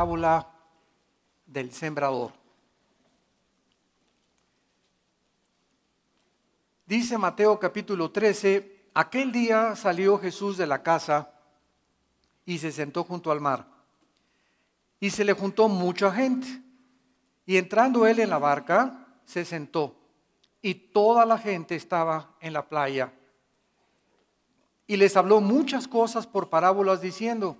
parábola del sembrador. Dice Mateo capítulo 13, aquel día salió Jesús de la casa y se sentó junto al mar. Y se le juntó mucha gente. Y entrando él en la barca, se sentó. Y toda la gente estaba en la playa. Y les habló muchas cosas por parábolas diciendo,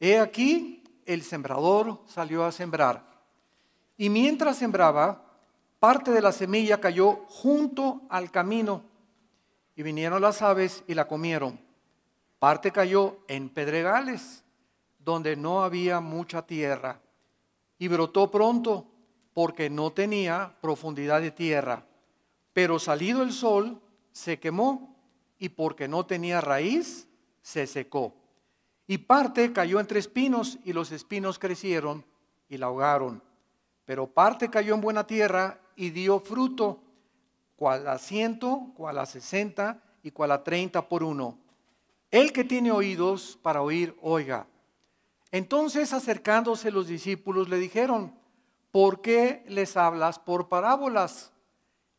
he aquí el sembrador salió a sembrar. Y mientras sembraba, parte de la semilla cayó junto al camino y vinieron las aves y la comieron. Parte cayó en pedregales, donde no había mucha tierra, y brotó pronto, porque no tenía profundidad de tierra. Pero salido el sol, se quemó, y porque no tenía raíz, se secó. Y parte cayó entre espinos y los espinos crecieron y la ahogaron. Pero parte cayó en buena tierra y dio fruto, cual a ciento, cual a sesenta y cual a treinta por uno. El que tiene oídos para oír, oiga. Entonces acercándose los discípulos le dijeron, ¿por qué les hablas por parábolas?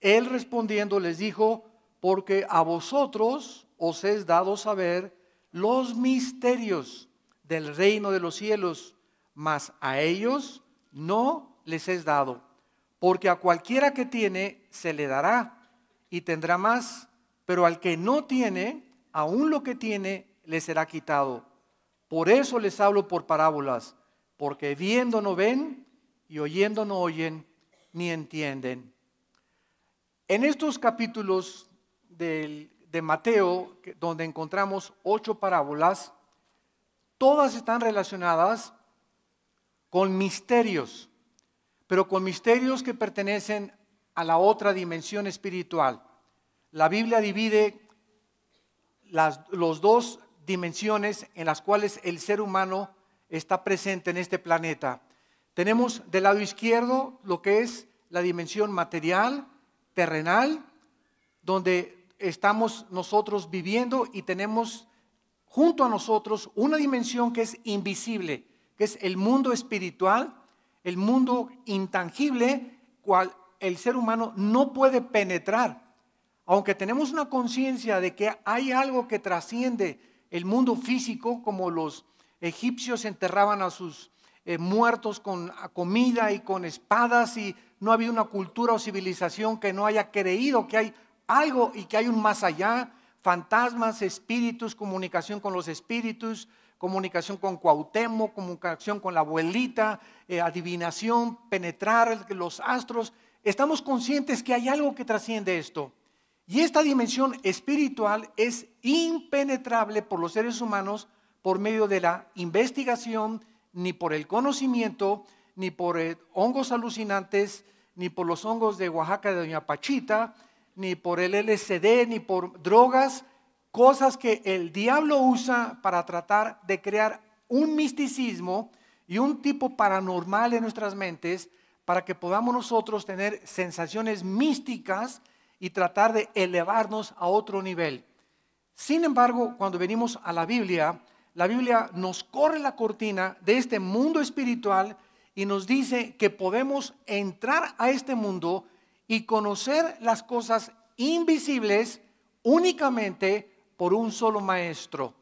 Él respondiendo les dijo, porque a vosotros os es dado saber los misterios del reino de los cielos, mas a ellos no les es dado, porque a cualquiera que tiene se le dará y tendrá más, pero al que no tiene, aún lo que tiene le será quitado. Por eso les hablo por parábolas, porque viendo no ven y oyendo no oyen ni entienden. En estos capítulos del de Mateo, donde encontramos ocho parábolas, todas están relacionadas con misterios, pero con misterios que pertenecen a la otra dimensión espiritual. La Biblia divide las los dos dimensiones en las cuales el ser humano está presente en este planeta. Tenemos del lado izquierdo lo que es la dimensión material, terrenal, donde estamos nosotros viviendo y tenemos junto a nosotros una dimensión que es invisible, que es el mundo espiritual, el mundo intangible, cual el ser humano no puede penetrar. Aunque tenemos una conciencia de que hay algo que trasciende el mundo físico, como los egipcios enterraban a sus eh, muertos con comida y con espadas, y no había una cultura o civilización que no haya creído que hay algo y que hay un más allá, fantasmas, espíritus, comunicación con los espíritus, comunicación con Cuauhtémoc, comunicación con la abuelita, eh, adivinación, penetrar los astros. Estamos conscientes que hay algo que trasciende esto. Y esta dimensión espiritual es impenetrable por los seres humanos por medio de la investigación, ni por el conocimiento, ni por eh, hongos alucinantes, ni por los hongos de Oaxaca de Doña Pachita, ni por el lcd ni por drogas, cosas que el diablo usa para tratar de crear un misticismo y un tipo paranormal en nuestras mentes para que podamos nosotros tener sensaciones místicas y tratar de elevarnos a otro nivel. Sin embargo, cuando venimos a la Biblia, la Biblia nos corre la cortina de este mundo espiritual y nos dice que podemos entrar a este mundo y conocer las cosas invisibles únicamente por un solo maestro.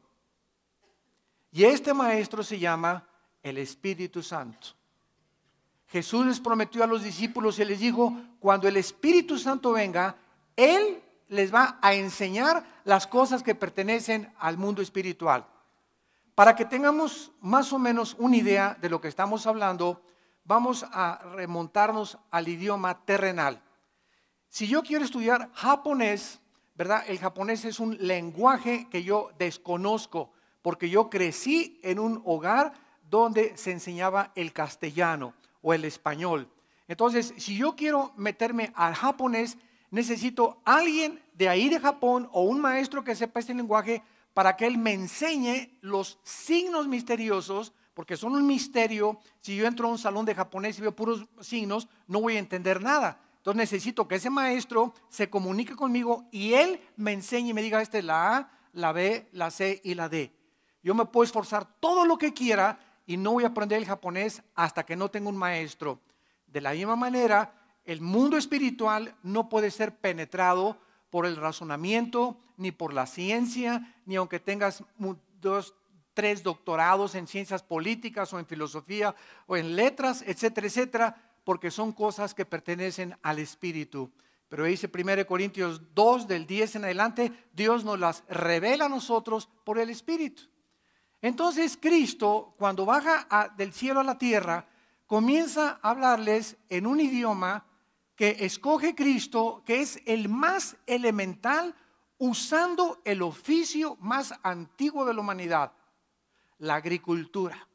Y este maestro se llama el Espíritu Santo. Jesús les prometió a los discípulos y les dijo, cuando el Espíritu Santo venga, Él les va a enseñar las cosas que pertenecen al mundo espiritual. Para que tengamos más o menos una idea de lo que estamos hablando, vamos a remontarnos al idioma terrenal. Si yo quiero estudiar japonés, ¿verdad? El japonés es un lenguaje que yo desconozco, porque yo crecí en un hogar donde se enseñaba el castellano o el español. Entonces, si yo quiero meterme al japonés, necesito alguien de ahí de Japón o un maestro que sepa este lenguaje para que él me enseñe los signos misteriosos, porque son un misterio. Si yo entro a un salón de japonés y veo puros signos, no voy a entender nada. Entonces necesito que ese maestro se comunique conmigo y él me enseñe y me diga, esta es la A, la B, la C y la D. Yo me puedo esforzar todo lo que quiera y no voy a aprender el japonés hasta que no tenga un maestro. De la misma manera, el mundo espiritual no puede ser penetrado por el razonamiento, ni por la ciencia, ni aunque tengas dos, tres doctorados en ciencias políticas o en filosofía o en letras, etcétera, etcétera porque son cosas que pertenecen al Espíritu. Pero dice 1 Corintios 2 del 10 en adelante, Dios nos las revela a nosotros por el Espíritu. Entonces Cristo, cuando baja del cielo a la tierra, comienza a hablarles en un idioma que escoge Cristo, que es el más elemental, usando el oficio más antiguo de la humanidad, la agricultura.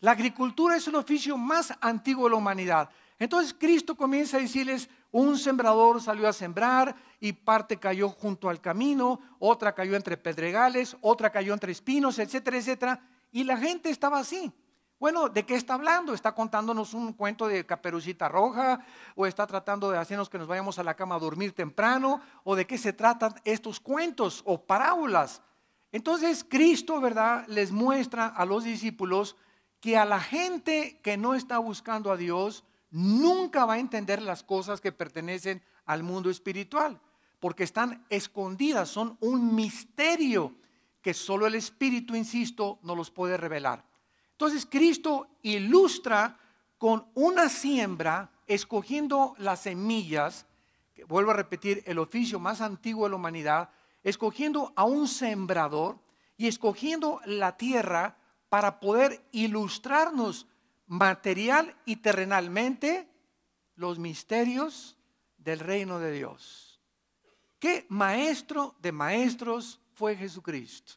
La agricultura es el oficio más antiguo de la humanidad. Entonces Cristo comienza a decirles, un sembrador salió a sembrar y parte cayó junto al camino, otra cayó entre pedregales, otra cayó entre espinos, etcétera, etcétera. Y la gente estaba así. Bueno, ¿de qué está hablando? ¿Está contándonos un cuento de caperucita roja? ¿O está tratando de hacernos que nos vayamos a la cama a dormir temprano? ¿O de qué se tratan estos cuentos o parábolas? Entonces Cristo, ¿verdad?, les muestra a los discípulos que a la gente que no está buscando a Dios nunca va a entender las cosas que pertenecen al mundo espiritual, porque están escondidas, son un misterio que solo el Espíritu, insisto, no los puede revelar. Entonces Cristo ilustra con una siembra, escogiendo las semillas, que vuelvo a repetir, el oficio más antiguo de la humanidad, escogiendo a un sembrador y escogiendo la tierra para poder ilustrarnos material y terrenalmente los misterios del reino de Dios. ¿Qué maestro de maestros fue Jesucristo?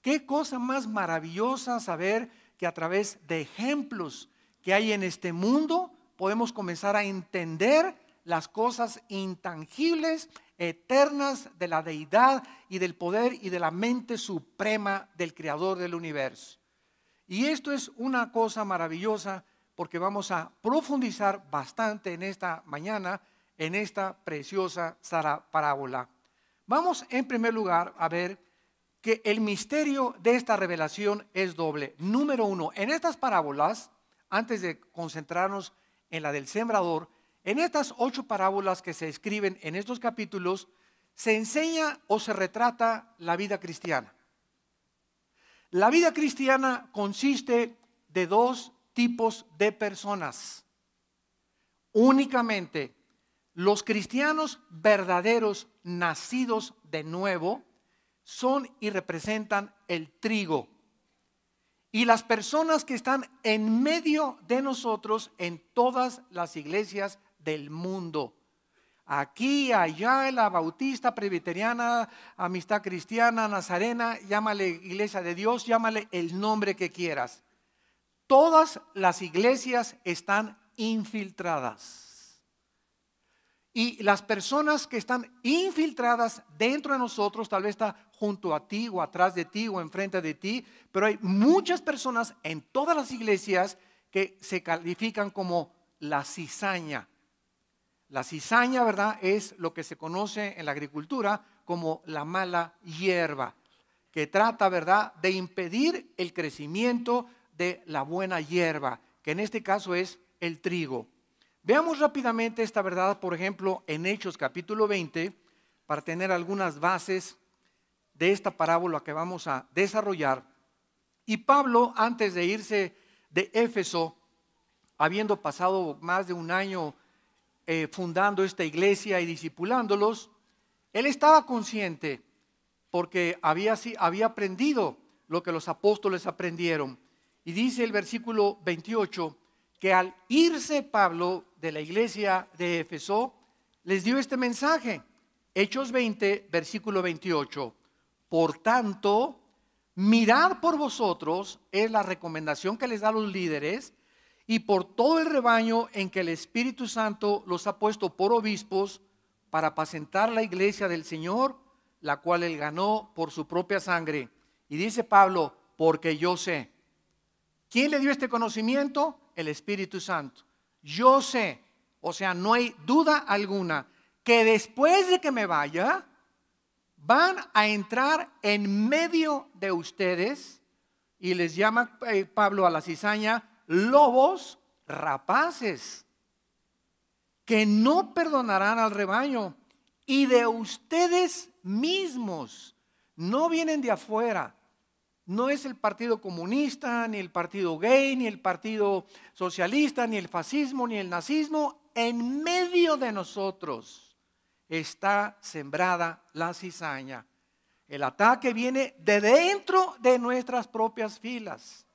¿Qué cosa más maravillosa saber que a través de ejemplos que hay en este mundo podemos comenzar a entender las cosas intangibles, eternas de la deidad y del poder y de la mente suprema del creador del universo? Y esto es una cosa maravillosa porque vamos a profundizar bastante en esta mañana, en esta preciosa parábola. Vamos en primer lugar a ver que el misterio de esta revelación es doble. Número uno, en estas parábolas, antes de concentrarnos en la del sembrador, en estas ocho parábolas que se escriben en estos capítulos, se enseña o se retrata la vida cristiana. La vida cristiana consiste de dos tipos de personas. Únicamente los cristianos verdaderos nacidos de nuevo son y representan el trigo. Y las personas que están en medio de nosotros en todas las iglesias del mundo. Aquí, allá, la bautista, presbiteriana, amistad cristiana, nazarena, llámale iglesia de Dios, llámale el nombre que quieras. Todas las iglesias están infiltradas. Y las personas que están infiltradas dentro de nosotros, tal vez está junto a ti o atrás de ti o enfrente de ti, pero hay muchas personas en todas las iglesias que se califican como la cizaña la cizaña, ¿verdad? Es lo que se conoce en la agricultura como la mala hierba, que trata, ¿verdad?, de impedir el crecimiento de la buena hierba, que en este caso es el trigo. Veamos rápidamente esta verdad, por ejemplo, en Hechos capítulo 20, para tener algunas bases de esta parábola que vamos a desarrollar. Y Pablo, antes de irse de Éfeso, habiendo pasado más de un año eh, fundando esta iglesia y discipulándolos, él estaba consciente porque había, había aprendido lo que los apóstoles aprendieron. Y dice el versículo 28 que al irse Pablo de la iglesia de Éfeso, les dio este mensaje. Hechos 20, versículo 28. Por tanto, mirad por vosotros, es la recomendación que les da a los líderes, y por todo el rebaño en que el Espíritu Santo los ha puesto por obispos para apacentar la iglesia del Señor, la cual él ganó por su propia sangre. Y dice Pablo, porque yo sé. ¿Quién le dio este conocimiento? El Espíritu Santo. Yo sé, o sea, no hay duda alguna, que después de que me vaya, van a entrar en medio de ustedes, y les llama eh, Pablo a la cizaña lobos rapaces que no perdonarán al rebaño y de ustedes mismos. No vienen de afuera. No es el Partido Comunista, ni el Partido Gay, ni el Partido Socialista, ni el fascismo, ni el nazismo. En medio de nosotros está sembrada la cizaña. El ataque viene de dentro de nuestras propias filas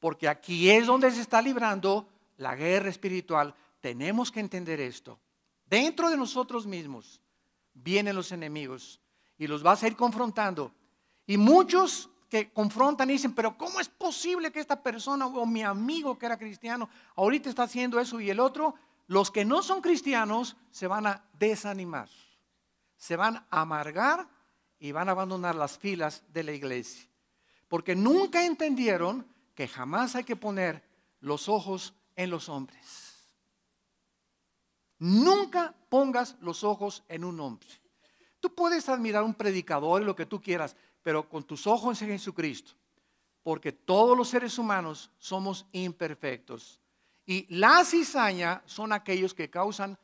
porque aquí es donde se está librando la guerra espiritual. Tenemos que entender esto. Dentro de nosotros mismos vienen los enemigos y los vas a ir confrontando. Y muchos que confrontan dicen, pero ¿cómo es posible que esta persona o mi amigo que era cristiano ahorita está haciendo eso y el otro? Los que no son cristianos se van a desanimar, se van a amargar y van a abandonar las filas de la iglesia. Porque nunca entendieron que jamás hay que poner los ojos en los hombres. Nunca pongas los ojos en un hombre. Tú puedes admirar un predicador lo que tú quieras, pero con tus ojos en Jesucristo, porque todos los seres humanos somos imperfectos. Y la cizaña son aquellos que causan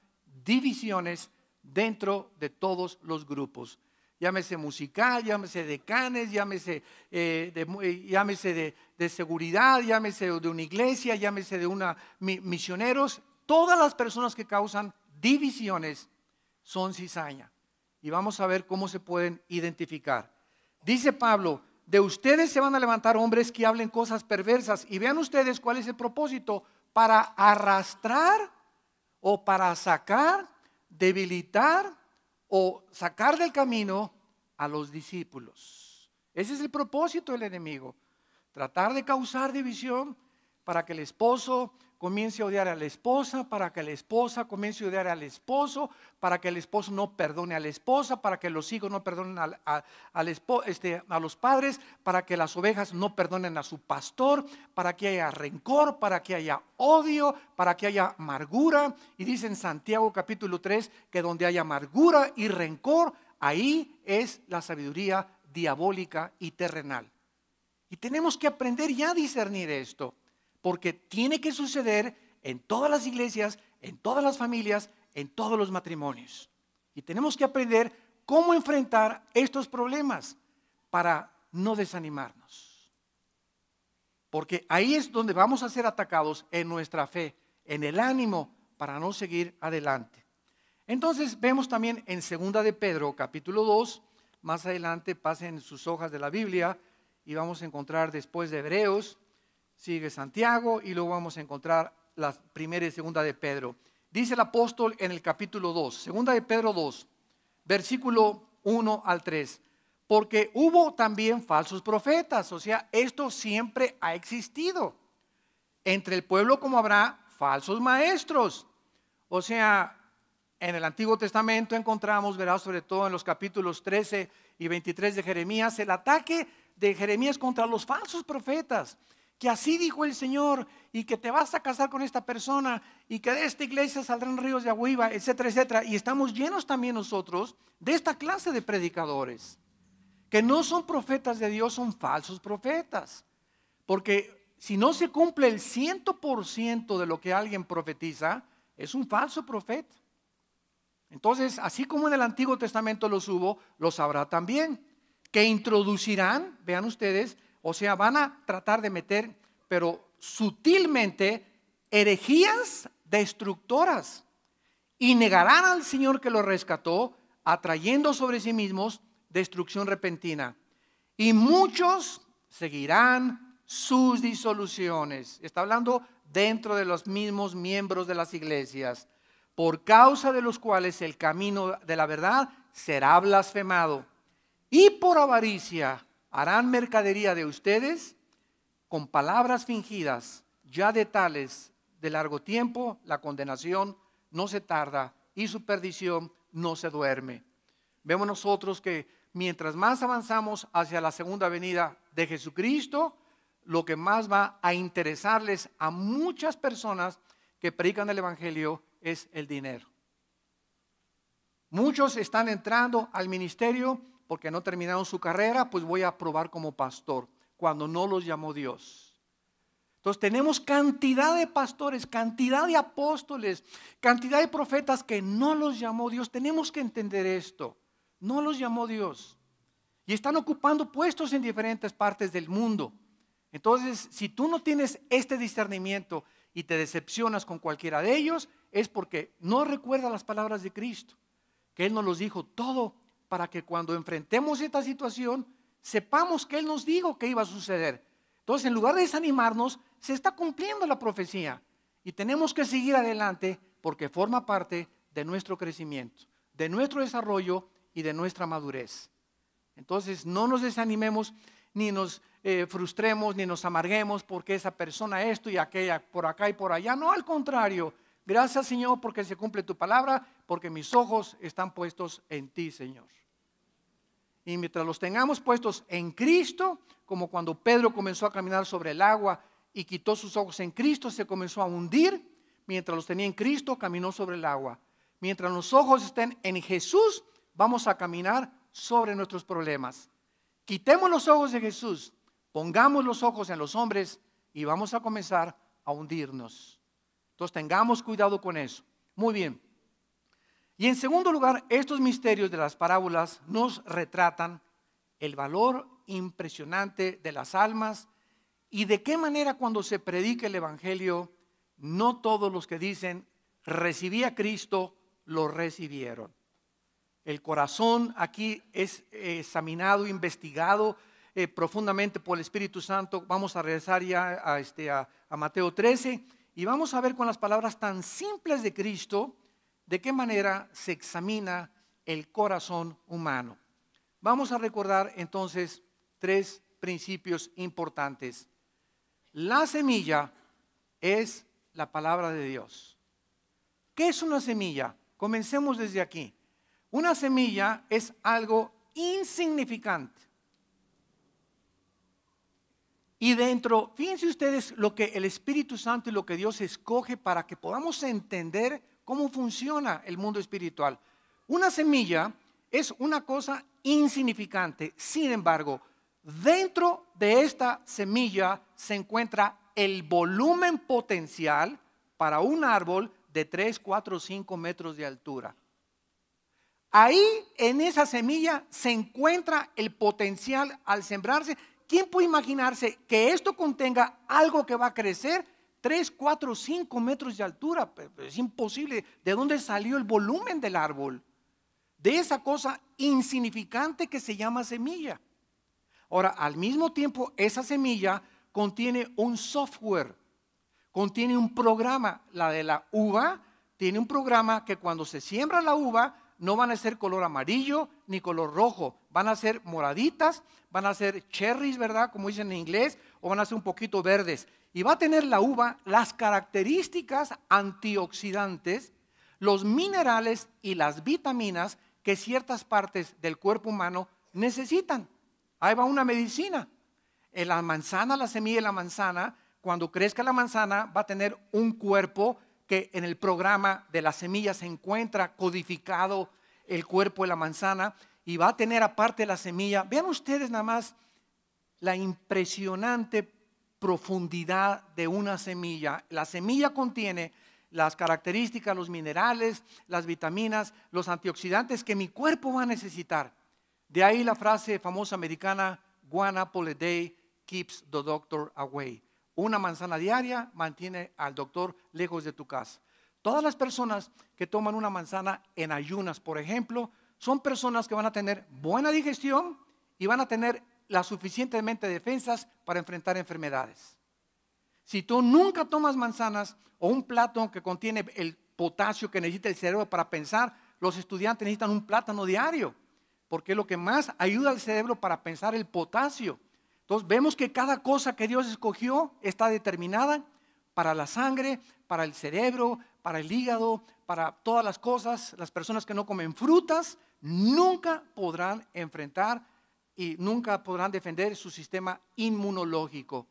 divisiones dentro de todos los grupos llámese musical, llámese de canes, llámese, eh, de, eh, llámese de, seguridad, llámese de una iglesia, llámese de una misioneros, todas las personas que causan divisiones son cizaña. Y vamos a ver cómo se pueden identificar. Dice Pablo, de ustedes se van a levantar hombres que hablen cosas perversas y vean ustedes cuál es el propósito para arrastrar o para sacar, debilitar o sacar del camino a los discípulos. Ese es el propósito del enemigo, tratar de causar división para que el esposo comience a odiar a la esposa, para que la esposa comience a odiar al esposo, para que el esposo no perdone a la esposa, para que los hijos no perdonen este, a, los padres, para que las ovejas no perdonen a su pastor, para que haya rencor, para que haya odio, para que haya amargura. Y dice en Santiago capítulo 3 que donde haya amargura y rencor, Ahí es la sabiduría diabólica y terrenal. Y tenemos que aprender ya a discernir esto, porque tiene que suceder en todas las iglesias, en todas las familias, en todos los matrimonios. Y tenemos que aprender cómo enfrentar estos problemas para no desanimarnos. Porque ahí es donde vamos a ser atacados en nuestra fe, en el ánimo para no seguir adelante. Entonces vemos también en segunda de Pedro, capítulo 2, más adelante pasen sus hojas de la Biblia y vamos a encontrar después de Hebreos, sigue Santiago y luego vamos a encontrar la primera y segunda de Pedro. Dice el apóstol en el capítulo 2, segunda de Pedro 2, versículo 1 al 3, porque hubo también falsos profetas, o sea, esto siempre ha existido. Entre el pueblo como habrá falsos maestros, o sea, en el Antiguo Testamento encontramos, verás, sobre todo en los capítulos 13 y 23 de Jeremías, el ataque de Jeremías contra los falsos profetas, que así dijo el Señor, y que te vas a casar con esta persona, y que de esta iglesia saldrán ríos de agüiva, etcétera, etcétera. Y estamos llenos también nosotros de esta clase de predicadores, que no son profetas de Dios, son falsos profetas. Porque si no se cumple el ciento ciento de lo que alguien profetiza, es un falso profeta. Entonces, así como en el Antiguo Testamento los hubo, los habrá también, que introducirán, vean ustedes, o sea, van a tratar de meter, pero sutilmente, herejías destructoras y negarán al Señor que los rescató, atrayendo sobre sí mismos destrucción repentina. Y muchos seguirán sus disoluciones. Está hablando dentro de los mismos miembros de las iglesias por causa de los cuales el camino de la verdad será blasfemado. Y por avaricia harán mercadería de ustedes con palabras fingidas, ya de tales de largo tiempo, la condenación no se tarda y su perdición no se duerme. Vemos nosotros que mientras más avanzamos hacia la segunda venida de Jesucristo, lo que más va a interesarles a muchas personas que predican el Evangelio es el dinero. Muchos están entrando al ministerio porque no terminaron su carrera, pues voy a probar como pastor, cuando no los llamó Dios. Entonces tenemos cantidad de pastores, cantidad de apóstoles, cantidad de profetas que no los llamó Dios. Tenemos que entender esto. No los llamó Dios. Y están ocupando puestos en diferentes partes del mundo. Entonces, si tú no tienes este discernimiento y te decepcionas con cualquiera de ellos, es porque no recuerda las palabras de Cristo, que Él nos los dijo todo para que cuando enfrentemos esta situación sepamos que Él nos dijo que iba a suceder. Entonces, en lugar de desanimarnos, se está cumpliendo la profecía y tenemos que seguir adelante porque forma parte de nuestro crecimiento, de nuestro desarrollo y de nuestra madurez. Entonces, no nos desanimemos ni nos eh, frustremos, ni nos amarguemos porque esa persona esto y aquella, por acá y por allá. No, al contrario. Gracias Señor porque se cumple tu palabra, porque mis ojos están puestos en ti, Señor. Y mientras los tengamos puestos en Cristo, como cuando Pedro comenzó a caminar sobre el agua y quitó sus ojos en Cristo, se comenzó a hundir, mientras los tenía en Cristo, caminó sobre el agua. Mientras los ojos estén en Jesús, vamos a caminar sobre nuestros problemas. Quitemos los ojos de Jesús, pongamos los ojos en los hombres y vamos a comenzar a hundirnos. Entonces tengamos cuidado con eso. Muy bien. Y en segundo lugar, estos misterios de las parábolas nos retratan el valor impresionante de las almas y de qué manera cuando se predica el Evangelio, no todos los que dicen recibí a Cristo lo recibieron. El corazón aquí es eh, examinado, investigado eh, profundamente por el Espíritu Santo. Vamos a regresar ya este, a Mateo 13 y vamos a ver con las palabras tan simples de Cristo de qué manera se examina el corazón humano. Vamos a recordar entonces tres principios importantes. La semilla es la palabra de Dios. ¿Qué es una semilla? Comencemos desde aquí. Una semilla es algo insignificante. Y dentro, fíjense ustedes lo que el Espíritu Santo y lo que Dios escoge para que podamos entender cómo funciona el mundo espiritual. Una semilla es una cosa insignificante. Sin embargo, dentro de esta semilla se encuentra el volumen potencial para un árbol de 3, 4, 5 metros de altura. Ahí en esa semilla se encuentra el potencial al sembrarse. ¿Quién puede imaginarse que esto contenga algo que va a crecer 3, 4, 5 metros de altura? Pues, pues, es imposible. ¿De dónde salió el volumen del árbol? De esa cosa insignificante que se llama semilla. Ahora, al mismo tiempo, esa semilla contiene un software, contiene un programa. La de la uva tiene un programa que cuando se siembra la uva, no van a ser color amarillo ni color rojo, van a ser moraditas, van a ser cherries, ¿verdad? Como dicen en inglés, o van a ser un poquito verdes. Y va a tener la uva las características antioxidantes, los minerales y las vitaminas que ciertas partes del cuerpo humano necesitan. Ahí va una medicina. la manzana, la semilla de la manzana, cuando crezca la manzana va a tener un cuerpo que en el programa de la semilla se encuentra codificado el cuerpo de la manzana y va a tener aparte la semilla. Vean ustedes nada más la impresionante profundidad de una semilla. La semilla contiene las características, los minerales, las vitaminas, los antioxidantes que mi cuerpo va a necesitar. De ahí la frase famosa americana, a Day keeps the doctor away. Una manzana diaria mantiene al doctor lejos de tu casa. Todas las personas que toman una manzana en ayunas, por ejemplo, son personas que van a tener buena digestión y van a tener las suficientemente defensas para enfrentar enfermedades. Si tú nunca tomas manzanas o un plato que contiene el potasio que necesita el cerebro para pensar, los estudiantes necesitan un plátano diario, porque es lo que más ayuda al cerebro para pensar el potasio. Entonces vemos que cada cosa que Dios escogió está determinada para la sangre, para el cerebro, para el hígado, para todas las cosas. Las personas que no comen frutas nunca podrán enfrentar y nunca podrán defender su sistema inmunológico.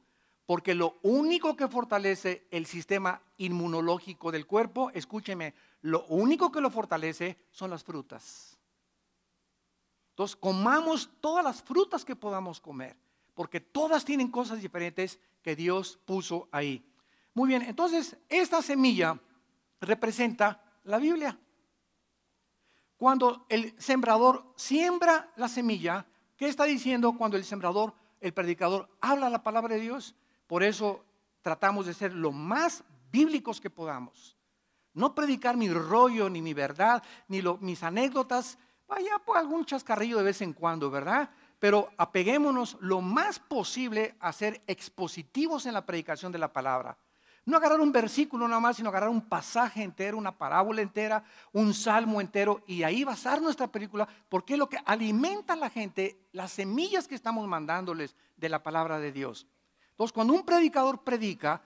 Porque lo único que fortalece el sistema inmunológico del cuerpo, escúcheme, lo único que lo fortalece son las frutas. Entonces, comamos todas las frutas que podamos comer porque todas tienen cosas diferentes que Dios puso ahí. Muy bien, entonces esta semilla representa la Biblia. Cuando el sembrador siembra la semilla, ¿qué está diciendo cuando el sembrador, el predicador, habla la palabra de Dios? Por eso tratamos de ser lo más bíblicos que podamos. No predicar mi rollo, ni mi verdad, ni mis anécdotas. Vaya por pues, algún chascarrillo de vez en cuando, ¿verdad? pero apeguémonos lo más posible a ser expositivos en la predicación de la palabra. No agarrar un versículo nada más, sino agarrar un pasaje entero, una parábola entera, un salmo entero y ahí basar nuestra película, porque es lo que alimenta a la gente, las semillas que estamos mandándoles de la palabra de Dios. Entonces, cuando un predicador predica,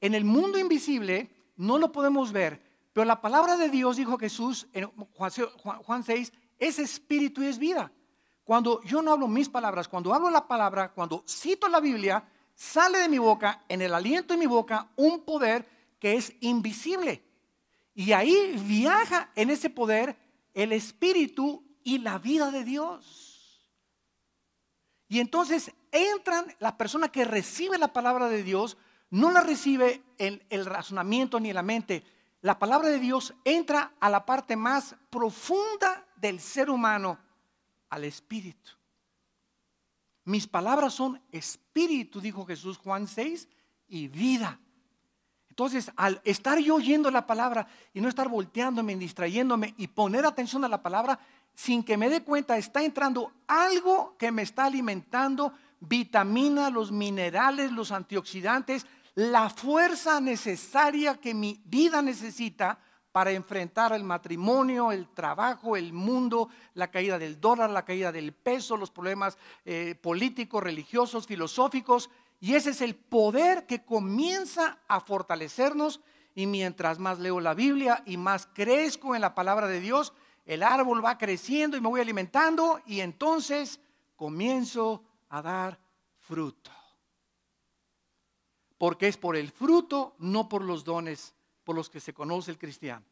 en el mundo invisible no lo podemos ver, pero la palabra de Dios, dijo Jesús en Juan 6, es espíritu y es vida. Cuando yo no hablo mis palabras, cuando hablo la palabra, cuando cito la Biblia, sale de mi boca, en el aliento de mi boca, un poder que es invisible. Y ahí viaja en ese poder el Espíritu y la vida de Dios. Y entonces entran, la persona que recibe la palabra de Dios, no la recibe en el razonamiento ni en la mente. La palabra de Dios entra a la parte más profunda del ser humano al Espíritu. Mis palabras son Espíritu, dijo Jesús Juan 6, y vida. Entonces, al estar yo oyendo la palabra y no estar volteándome, distrayéndome y poner atención a la palabra, sin que me dé cuenta, está entrando algo que me está alimentando, vitaminas, los minerales, los antioxidantes, la fuerza necesaria que mi vida necesita para enfrentar el matrimonio, el trabajo, el mundo, la caída del dólar, la caída del peso, los problemas eh, políticos, religiosos, filosóficos. Y ese es el poder que comienza a fortalecernos y mientras más leo la Biblia y más crezco en la palabra de Dios, el árbol va creciendo y me voy alimentando y entonces comienzo a dar fruto. Porque es por el fruto, no por los dones por los que se conoce el cristiano.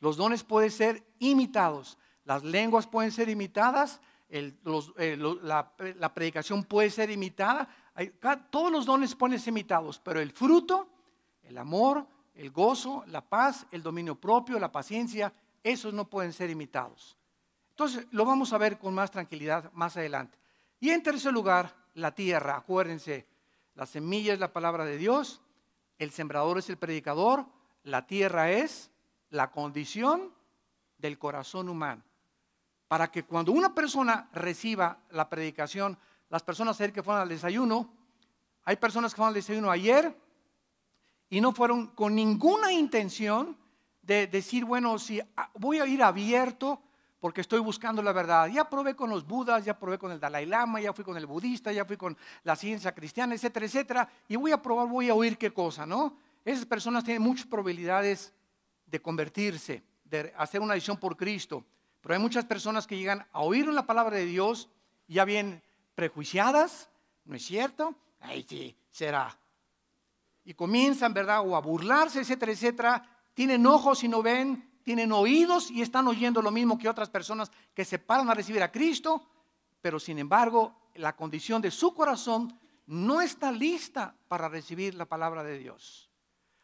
Los dones pueden ser imitados, las lenguas pueden ser imitadas, eh, la, predicación puede ser imitada, todos los dones pueden ser imitados, pero el fruto, el amor, el gozo, la paz, el dominio propio, la paciencia, esos no pueden ser imitados. Entonces, lo vamos a ver con más tranquilidad más adelante. Y en tercer lugar, la tierra. Acuérdense, la semilla es la palabra de Dios, el sembrador es el predicador, la tierra es la condición del corazón humano. Para que cuando una persona reciba la predicación, las personas que fueron al desayuno, hay personas que fueron al desayuno ayer y no fueron con ninguna intención de decir, bueno, si ah, voy a ir abierto porque estoy buscando la verdad. Ya probé con los budas, ya probé con el Dalai Lama, ya fui con el budista, ya fui con la ciencia cristiana, etcétera, etcétera. Y voy a probar, voy a oír qué cosa, ¿no? Esas personas tienen muchas probabilidades de convertirse, de hacer una visión por Cristo. Pero hay muchas personas que llegan a oír la palabra de Dios ya bien prejuiciadas, ¿no es cierto? Ahí sí, será. Y comienzan, ¿verdad? O a burlarse, etcétera, etcétera. Tienen ojos y no ven, tienen oídos y están oyendo lo mismo que otras personas que se paran a recibir a Cristo, pero sin embargo la condición de su corazón no está lista para recibir la palabra de Dios.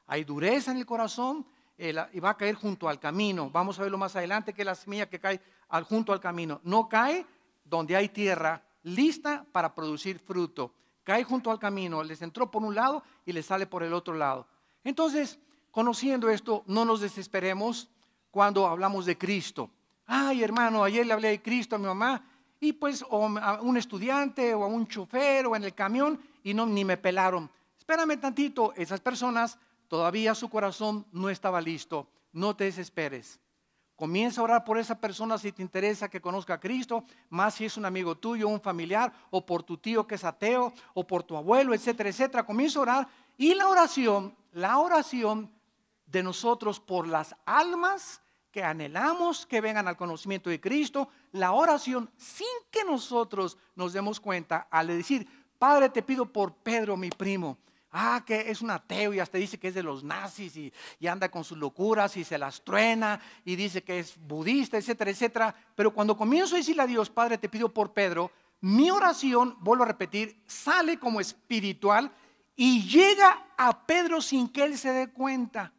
Hay dureza en el corazón eh, y va a caer junto al camino. Vamos a verlo más adelante que la semilla que cae junto al camino. No cae donde hay tierra lista para producir fruto. Cae junto al camino, les entró por un lado y les sale por el otro lado. Entonces, conociendo esto, no nos desesperemos, cuando hablamos de Cristo. Ay, hermano, ayer le hablé de Cristo a mi mamá y pues a un estudiante o a un chofer o en el camión y no ni me pelaron. Espérame tantito, esas personas todavía su corazón no estaba listo. No te desesperes. Comienza a orar por esa persona si te interesa que conozca a Cristo, más si es un amigo tuyo, un familiar, o por tu tío que es ateo, o por tu abuelo, etcétera, etcétera. Comienza a orar y la oración, la oración de nosotros por las almas que anhelamos que vengan al conocimiento de Cristo, la oración sin que nosotros nos demos cuenta al decir, Padre, te pido por Pedro, mi primo. Ah, que es un ateo y hasta dice que es de los nazis y, anda con sus locuras y se las truena y dice que es budista, etcétera, etcétera. Pero cuando comienzo a decirle a Dios, Padre, te pido por Pedro, mi oración, vuelvo a repetir, sale como espiritual y llega a Pedro sin que él se dé cuenta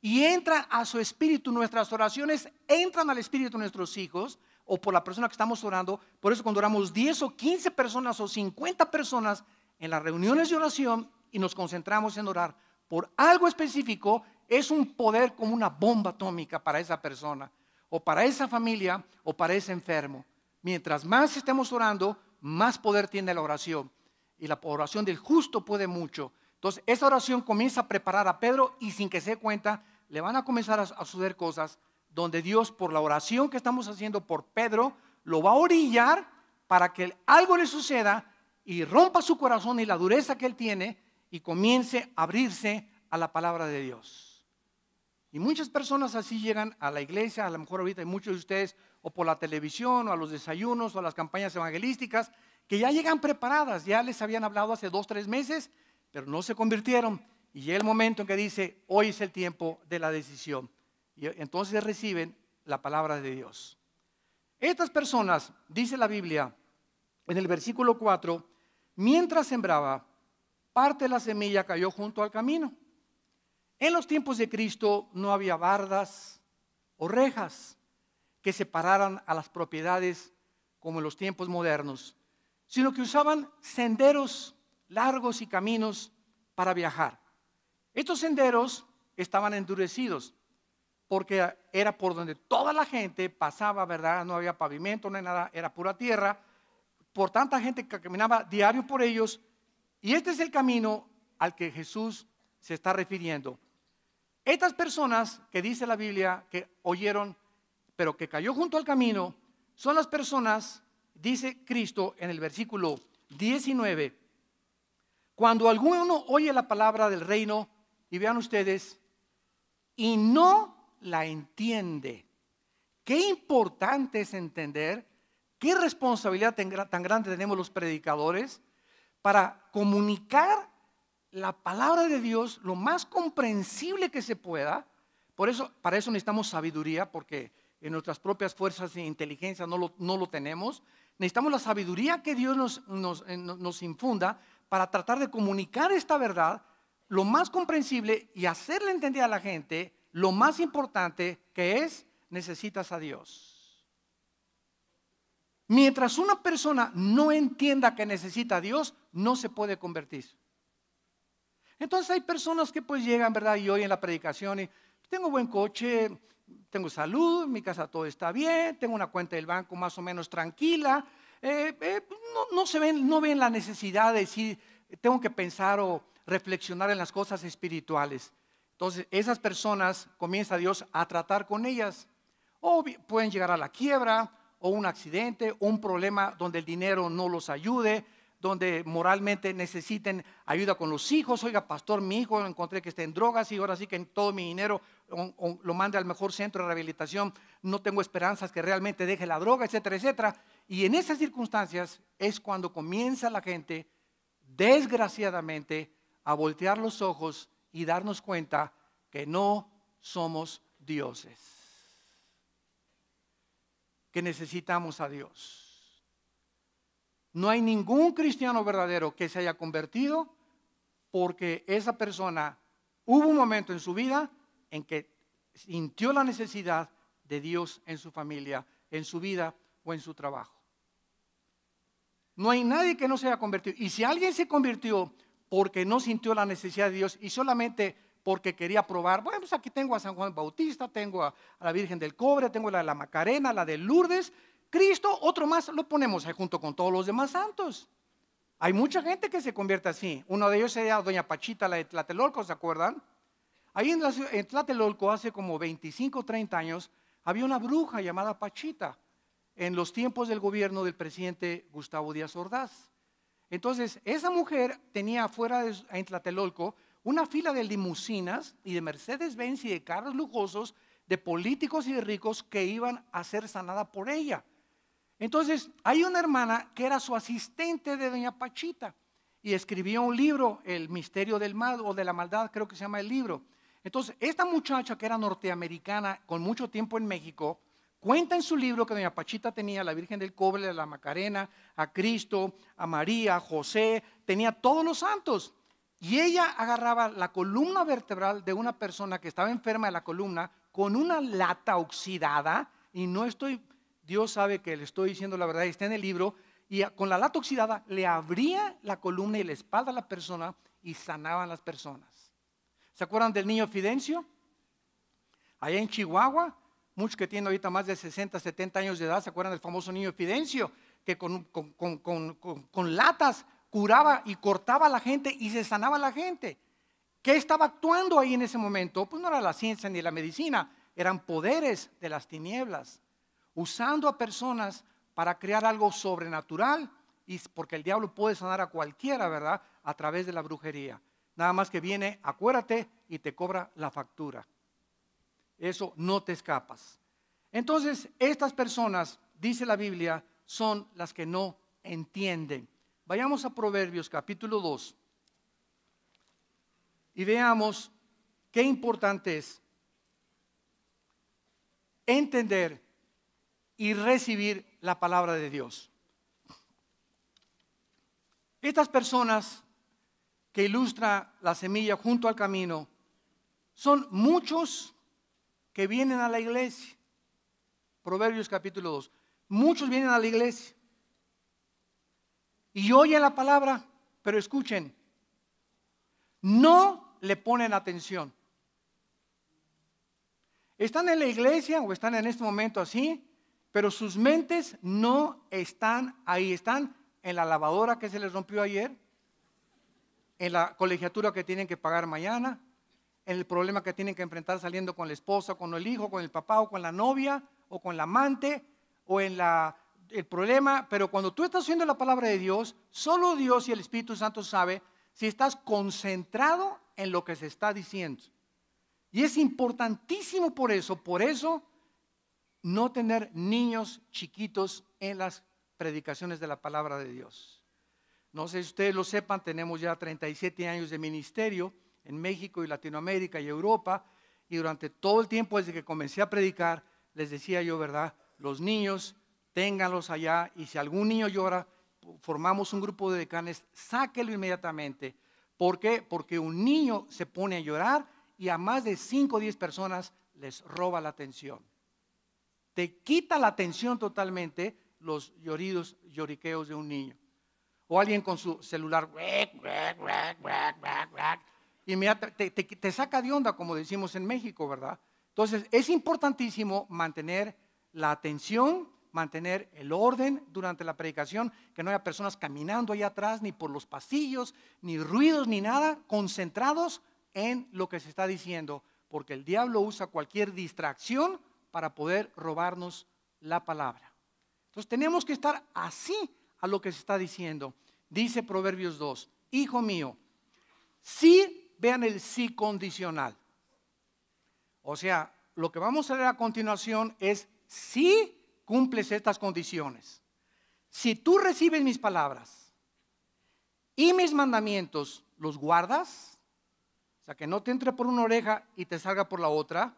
y entra a su espíritu. Nuestras oraciones entran al espíritu de nuestros hijos o por la persona que estamos orando. Por eso cuando oramos 10 o 15 personas o 50 personas en las reuniones de oración y nos concentramos en orar por algo específico, es un poder como una bomba atómica para esa persona o para esa familia o para ese enfermo. Mientras más estemos orando, más poder tiene la oración. Y la oración del justo puede mucho. Entonces, esa oración comienza a preparar a Pedro y sin que se cuenta, le van a comenzar a suceder cosas donde Dios, por la oración que estamos haciendo por Pedro, lo va a orillar para que algo le suceda y rompa su corazón y la dureza que él tiene y comience a abrirse a la palabra de Dios. Y muchas personas así llegan a la iglesia, a lo mejor ahorita hay muchos de ustedes, o por la televisión, o a los desayunos, o a las campañas evangelísticas, que ya llegan preparadas, ya les habían hablado hace dos, tres meses, pero no se convirtieron. Y llega el momento en que dice, hoy es el tiempo de la decisión. Y entonces reciben la palabra de Dios. Estas personas, dice la Biblia en el versículo 4, mientras sembraba, parte de la semilla cayó junto al camino. En los tiempos de Cristo no había bardas o rejas que separaran a las propiedades como en los tiempos modernos, sino que usaban senderos largos y caminos para viajar. Estos senderos estaban endurecidos porque era por donde toda la gente pasaba, ¿verdad? No había pavimento, no hay nada, era pura tierra. Por tanta gente que caminaba diario por ellos. Y este es el camino al que Jesús se está refiriendo. Estas personas que dice la Biblia que oyeron, pero que cayó junto al camino, son las personas, dice Cristo en el versículo 19, cuando alguno oye la palabra del reino, y vean ustedes, y no la entiende. Qué importante es entender qué responsabilidad tan grande tenemos los predicadores para comunicar la palabra de Dios lo más comprensible que se pueda. Por eso, para eso necesitamos sabiduría, porque en nuestras propias fuerzas e inteligencia no lo, no lo tenemos. Necesitamos la sabiduría que Dios nos, nos, eh, nos infunda para tratar de comunicar esta verdad lo más comprensible y hacerle entender a la gente lo más importante que es, necesitas a Dios. Mientras una persona no entienda que necesita a Dios, no se puede convertir. Entonces hay personas que pues llegan, ¿verdad? Y hoy en la predicación, y tengo buen coche, tengo salud, mi casa todo está bien, tengo una cuenta del banco más o menos tranquila, eh, eh, pues, no, no, se ven, no ven la necesidad de decir, tengo que pensar o reflexionar en las cosas espirituales. Entonces, esas personas comienza Dios a tratar con ellas. O pueden llegar a la quiebra, o un accidente, o un problema donde el dinero no los ayude, donde moralmente necesiten ayuda con los hijos. Oiga, pastor, mi hijo encontré que está en drogas y ahora sí que en todo mi dinero lo mande al mejor centro de rehabilitación. No tengo esperanzas que realmente deje la droga, etcétera, etcétera. Y en esas circunstancias es cuando comienza la gente, desgraciadamente, a voltear los ojos y darnos cuenta que no somos dioses, que necesitamos a Dios. No hay ningún cristiano verdadero que se haya convertido porque esa persona hubo un momento en su vida en que sintió la necesidad de Dios en su familia, en su vida o en su trabajo. No hay nadie que no se haya convertido. Y si alguien se convirtió porque no sintió la necesidad de Dios y solamente porque quería probar, bueno, pues aquí tengo a San Juan Bautista, tengo a, la Virgen del Cobre, tengo la de la Macarena, la de Lourdes, Cristo, otro más, lo ponemos ahí junto con todos los demás santos. Hay mucha gente que se convierte así. Uno de ellos sería Doña Pachita, la de Tlatelolco, ¿se acuerdan? Ahí en, la, en Tlatelolco, hace como 25 o 30 años, había una bruja llamada Pachita en los tiempos del gobierno del presidente Gustavo Díaz Ordaz. Entonces, esa mujer tenía afuera en Tlatelolco una fila de limusinas y de Mercedes-Benz y de carros lujosos de políticos y de ricos que iban a ser sanada por ella. Entonces, hay una hermana que era su asistente de doña Pachita y escribió un libro, El misterio del mal o de la maldad, creo que se llama el libro. Entonces, esta muchacha que era norteamericana con mucho tiempo en México, Cuenta en su libro que doña Pachita tenía a la Virgen del Cobre, a la Macarena, a Cristo, a María, a José, tenía todos los santos. Y ella agarraba la columna vertebral de una persona que estaba enferma de la columna con una lata oxidada, y no estoy, Dios sabe que le estoy diciendo la verdad, está en el libro, y con la lata oxidada le abría la columna y la espalda a la persona y sanaban las personas. ¿Se acuerdan del niño Fidencio? Allá en Chihuahua, muchos que tienen ahorita más de 60, 70 años de edad, ¿se acuerdan del famoso niño Fidencio? Que con, latas curaba y cortaba a la gente y se sanaba a la gente. ¿Qué estaba actuando ahí en ese momento? Pues no era la ciencia ni la medicina, eran poderes de las tinieblas, usando a personas para crear algo sobrenatural, y porque el diablo puede sanar a cualquiera, ¿verdad? A través de la brujería. Nada más que viene, acuérdate, y te cobra la factura. Eso no te escapas. Entonces, estas personas, dice la Biblia, son las que no entienden. Vayamos a Proverbios capítulo 2 y veamos qué importante es entender y recibir la palabra de Dios. Estas personas que ilustra la semilla junto al camino son muchos que vienen a la iglesia. Proverbios capítulo 2. Muchos vienen a la iglesia y oyen la palabra, pero escuchen, no le ponen atención. Están en la iglesia o están en este momento así, pero sus mentes no están ahí, están en la lavadora que se les rompió ayer, en la colegiatura que tienen que pagar mañana, en el problema que tienen que enfrentar saliendo con la esposa, con el hijo, con el papá o con la novia o con la amante o en el problema. Pero cuando tú estás oyendo la palabra de Dios, solo Dios y el Espíritu Santo sabe si estás concentrado en lo que se está diciendo. Y es importantísimo por eso, por eso no tener niños chiquitos en las predicaciones de la palabra de Dios. No sé si ustedes lo sepan, tenemos ya 37 años de ministerio en México y Latinoamérica y Europa, y durante todo el tiempo desde que comencé a predicar, les decía yo, ¿verdad? Los niños, ténganlos allá, y si algún niño llora, formamos un grupo de decanes, sáquelo inmediatamente. ¿Por qué? Porque un niño se pone a llorar y a más de 5 o 10 personas les roba la atención. Te quita la atención totalmente los lloridos, lloriqueos de un niño. O alguien con su celular, te, te saca de onda, como decimos en México, ¿verdad? Entonces, es importantísimo mantener la atención, mantener el orden durante la predicación, que no haya personas caminando allá atrás, ni por los pasillos, ni ruidos, ni nada, concentrados en lo que se está diciendo, porque el diablo usa cualquier distracción para poder robarnos la palabra. Entonces tenemos que estar así a lo que se está diciendo. Dice Proverbios 2, Hijo mío, si Vean el sí condicional. O sea, lo que vamos a ver a continuación es si cumples estas condiciones. Si tú recibes mis palabras y mis mandamientos, los guardas, o sea, que no te entre por una oreja y te salga por la otra,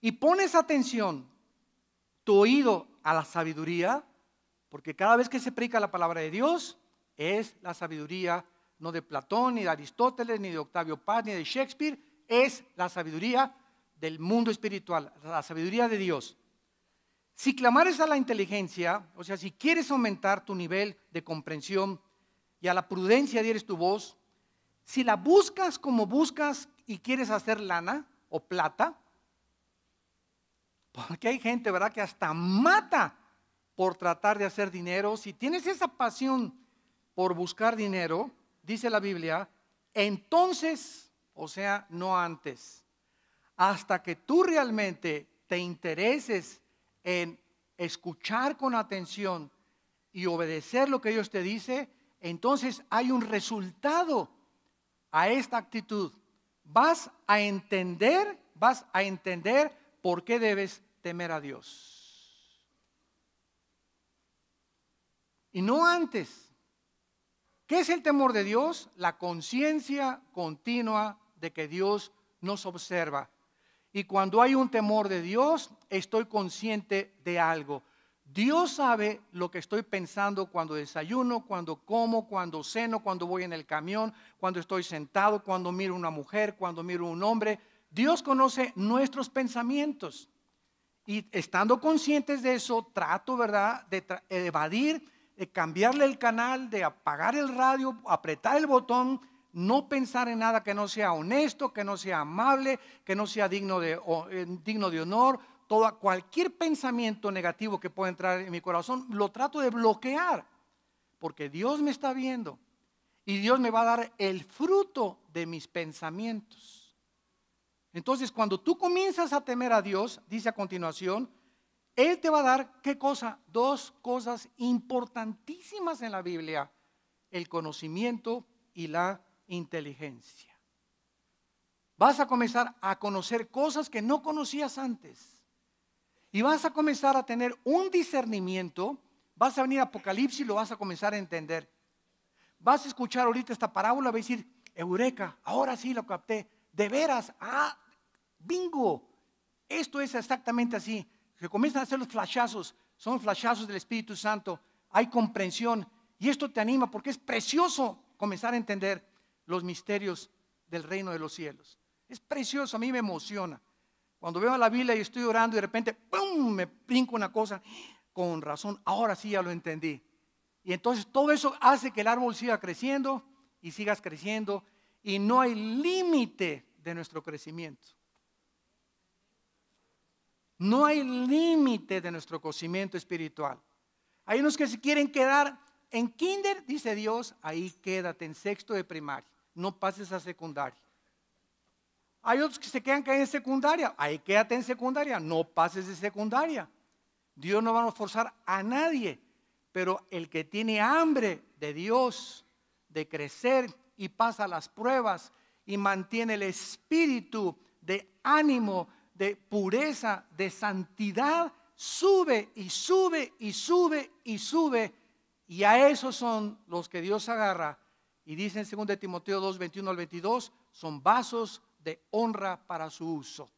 y pones atención, tu oído a la sabiduría, porque cada vez que se predica la palabra de Dios, es la sabiduría no de Platón, ni de Aristóteles, ni de Octavio Paz, ni de Shakespeare, es la sabiduría del mundo espiritual, la sabiduría de Dios. Si clamares a la inteligencia, o sea, si quieres aumentar tu nivel de comprensión y a la prudencia dieres tu voz, si la buscas como buscas y quieres hacer lana o plata, porque hay gente, ¿verdad?, que hasta mata por tratar de hacer dinero. Si tienes esa pasión por buscar dinero, dice la Biblia, entonces, o sea, no antes, hasta que tú realmente te intereses en escuchar con atención y obedecer lo que Dios te dice, entonces hay un resultado a esta actitud. Vas a entender, vas a entender por qué debes temer a Dios. Y no antes, ¿Qué es el temor de Dios? La conciencia continua de que Dios nos observa. Y cuando hay un temor de Dios, estoy consciente de algo. Dios sabe lo que estoy pensando cuando desayuno, cuando como, cuando ceno, cuando voy en el camión, cuando estoy sentado, cuando miro una mujer, cuando miro un hombre. Dios conoce nuestros pensamientos. Y estando conscientes de eso, trato, ¿verdad?, de evadir de cambiarle el canal, de apagar el radio, apretar el botón, no pensar en nada que no sea honesto, que no sea amable, que no sea digno de, eh, digno de honor. Todo, cualquier pensamiento negativo que pueda entrar en mi corazón, lo trato de bloquear, porque Dios me está viendo y Dios me va a dar el fruto de mis pensamientos. Entonces, cuando tú comienzas a temer a Dios, dice a continuación, él te va a dar, ¿qué cosa? Dos cosas importantísimas en la Biblia, el conocimiento y la inteligencia. Vas a comenzar a conocer cosas que no conocías antes. Y vas a comenzar a tener un discernimiento. Vas a venir a Apocalipsis y lo vas a comenzar a entender. Vas a escuchar ahorita esta parábola, vas a decir, Eureka, ahora sí lo capté. De veras, ah, bingo. Esto es exactamente así que comienzan a hacer los flashazos, son flashazos del Espíritu Santo, hay comprensión y esto te anima porque es precioso comenzar a entender los misterios del reino de los cielos. Es precioso, a mí me emociona. Cuando veo a la Biblia y estoy orando y de repente, ¡pum!, me brinco una cosa, con razón, ahora sí ya lo entendí. Y entonces todo eso hace que el árbol siga creciendo y sigas creciendo y no hay límite de nuestro crecimiento. No hay límite de nuestro cocimiento espiritual. Hay unos que se quieren quedar en kinder, dice Dios, ahí quédate en sexto de primaria, no pases a secundaria. Hay otros que se quedan en secundaria, ahí quédate en secundaria, no pases de secundaria. Dios no va a forzar a nadie, pero el que tiene hambre de Dios, de crecer y pasa las pruebas y mantiene el espíritu de ánimo, de pureza, de santidad, sube y sube y sube y sube. Y a esos son los que Dios agarra. Y dice en 2 Timoteo 2, 21 al 22, son vasos de honra para su uso.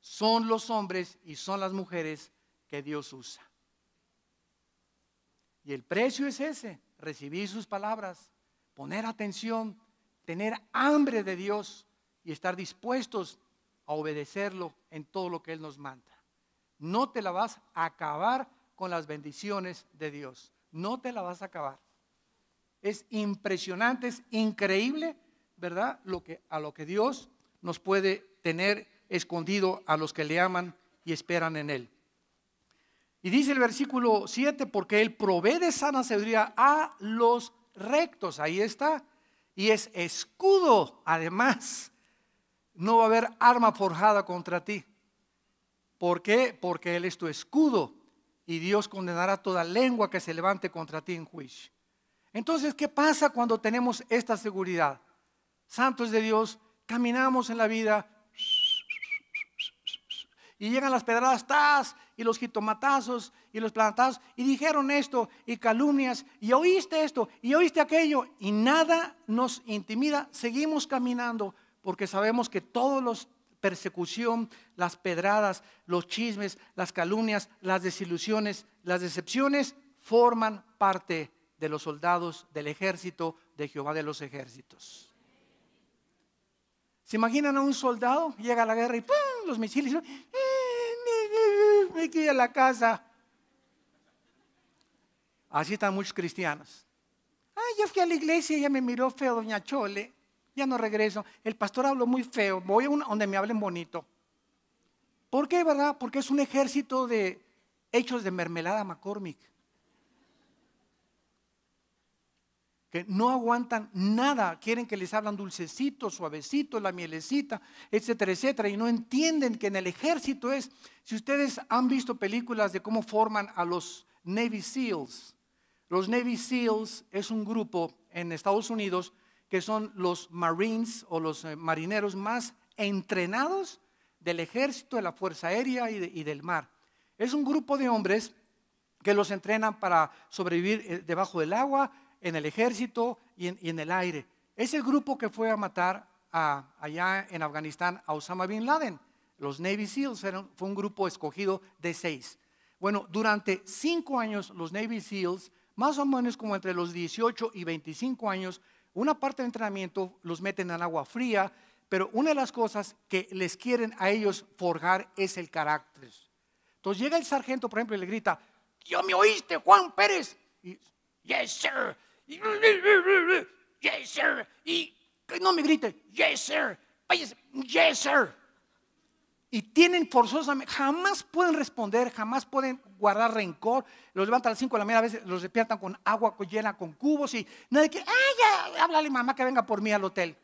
Son los hombres y son las mujeres que Dios usa. Y el precio es ese, recibir sus palabras, poner atención, tener hambre de Dios y estar dispuestos a obedecerlo en todo lo que Él nos manda. No te la vas a acabar con las bendiciones de Dios. No te la vas a acabar. Es impresionante, es increíble, ¿verdad? Lo que, a lo que Dios nos puede tener escondido a los que le aman y esperan en Él. Y dice el versículo 7, porque Él provee de sana sabiduría a los rectos. Ahí está. Y es escudo, además, no va a haber arma forjada contra ti. ¿Por qué? Porque Él es tu escudo y Dios condenará toda lengua que se levante contra ti en juicio. Entonces, ¿qué pasa cuando tenemos esta seguridad? Santos de Dios, caminamos en la vida y llegan las pedradas tas y los jitomatazos y los plantazos y dijeron esto y calumnias y oíste esto y oíste aquello y nada nos intimida, seguimos caminando porque sabemos que todos los persecución, las pedradas, los chismes, las calumnias, las desilusiones, las decepciones forman parte de los soldados del ejército de Jehová de los ejércitos. ¿Se imaginan a un soldado? Llega a la guerra y ¡pum! los misiles me en la casa. Así están muchos cristianos. Ah, yo fui a la iglesia y ella me miró feo, doña Chole ya no regreso, el pastor habló muy feo, voy a donde me hablen bonito. ¿Por qué, verdad? Porque es un ejército de hechos de mermelada McCormick. Que no aguantan nada, quieren que les hablan dulcecito, suavecito, la mielecita, etcétera, etcétera, y no entienden que en el ejército es, si ustedes han visto películas de cómo forman a los Navy SEALs, los Navy SEALs es un grupo en Estados Unidos que son los Marines o los eh, marineros más entrenados del ejército, de la Fuerza Aérea y, del mar. Es un grupo de hombres que los entrenan para sobrevivir eh, debajo del agua, en el ejército y en, el aire. Es el grupo que fue a matar allá en Afganistán a Osama Bin Laden. Los Navy SEALs fueron fue un grupo escogido de seis. Bueno, durante cinco años los Navy SEALs, más o menos como entre los 18 y 25 años, una parte del entrenamiento los meten al agua fría, pero una de las cosas que les quieren a ellos forjar es el carácter. Entonces llega el sargento, por ejemplo, y le grita, ¿yo me oíste, Juan Pérez? Y, yes, sir. yes, sir. Y no me grite, yes, sir. Váyase, yes, sir y tienen forzosamente, jamás pueden responder, jamás pueden guardar rencor. Los levantan a las 5 de la mañana, a veces los despiertan con agua llena, con cubos y nadie que, ay, ya, háblale mamá que venga por mí al hotel.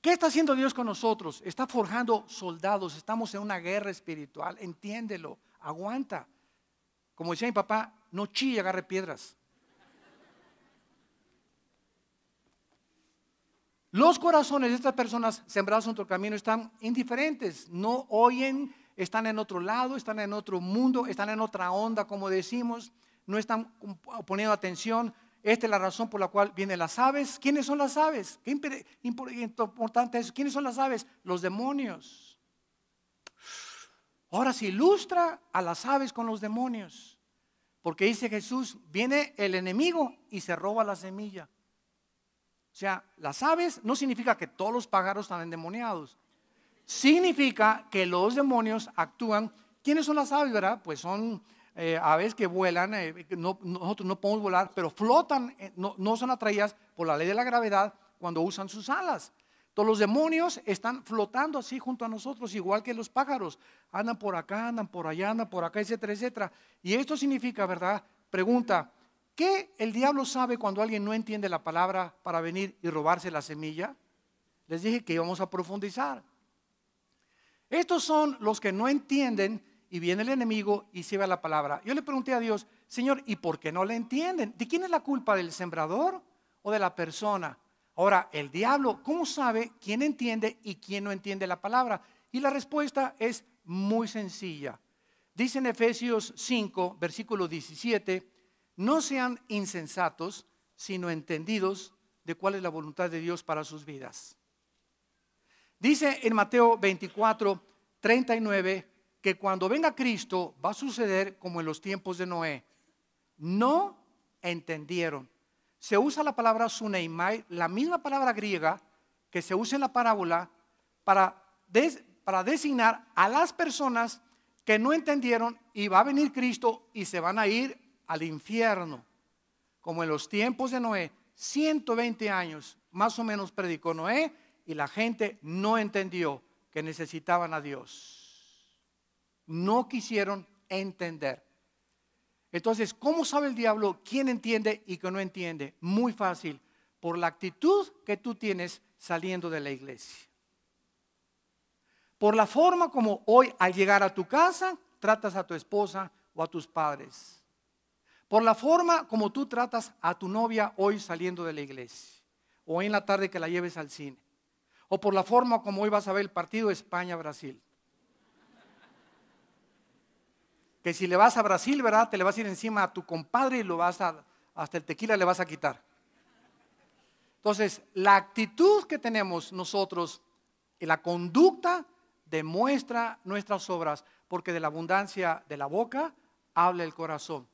¿Qué está haciendo Dios con nosotros? Está forjando soldados, estamos en una guerra espiritual, entiéndelo, aguanta. Como decía mi papá, no y agarre piedras. Los corazones de estas personas sembradas en otro camino están indiferentes, no oyen, están en otro lado, están en otro mundo, están en otra onda, como decimos, no están poniendo atención. Esta es la razón por la cual vienen las aves. ¿Quiénes son las aves? Qué importante es. ¿Quiénes son las aves? Los demonios. Ahora se ilustra a las aves con los demonios. Porque dice Jesús, viene el enemigo y se roba la semilla. O sea, las aves no significa que todos los pájaros están endemoniados. Significa que los demonios actúan. ¿Quiénes son las aves, verdad? Pues son eh, aves que vuelan, eh, nosotros no podemos volar, pero flotan, eh, no, no son atraídas por la ley de la gravedad cuando usan sus alas. Todos los demonios están flotando así junto a nosotros, igual que los pájaros. Andan por acá, andan por allá, andan por acá, etcétera, etcétera. Y esto significa, ¿verdad? Pregunta, ¿Qué el diablo sabe cuando alguien no entiende la palabra para venir y robarse la semilla? Les dije que íbamos a profundizar. Estos son los que no entienden y viene el enemigo y se va la palabra. Yo le pregunté a Dios, Señor, ¿y por qué no le entienden? ¿De quién es la culpa? ¿Del sembrador o de la persona? Ahora, el diablo, ¿cómo sabe quién entiende y quién no entiende la palabra? Y la respuesta es muy sencilla. Dice en Efesios 5, versículo 17, no sean insensatos, sino entendidos de cuál es la voluntad de Dios para sus vidas. Dice en Mateo 24, 39, que cuando venga Cristo va a suceder como en los tiempos de Noé. No entendieron. Se usa la palabra suneimai, la misma palabra griega que se usa en la parábola para, para designar a las personas que no entendieron y va a venir Cristo y se van a ir al infierno, como en los tiempos de Noé, 120 años más o menos predicó Noé y la gente no entendió que necesitaban a Dios. No quisieron entender. Entonces, ¿cómo sabe el diablo quién entiende y que no entiende? Muy fácil, por la actitud que tú tienes saliendo de la iglesia. Por la forma como hoy al llegar a tu casa tratas a tu esposa o a tus padres por la forma como tú tratas a tu novia hoy saliendo de la iglesia, o en la tarde que la lleves al cine, o por la forma como hoy vas a ver el partido España-Brasil. Que si le vas a Brasil, ¿verdad? Te le vas a ir encima a tu compadre y lo vas a, hasta el tequila le vas a quitar. Entonces, la actitud que tenemos nosotros y eh, la conducta demuestra nuestras obras, porque de la abundancia de la boca habla el corazón.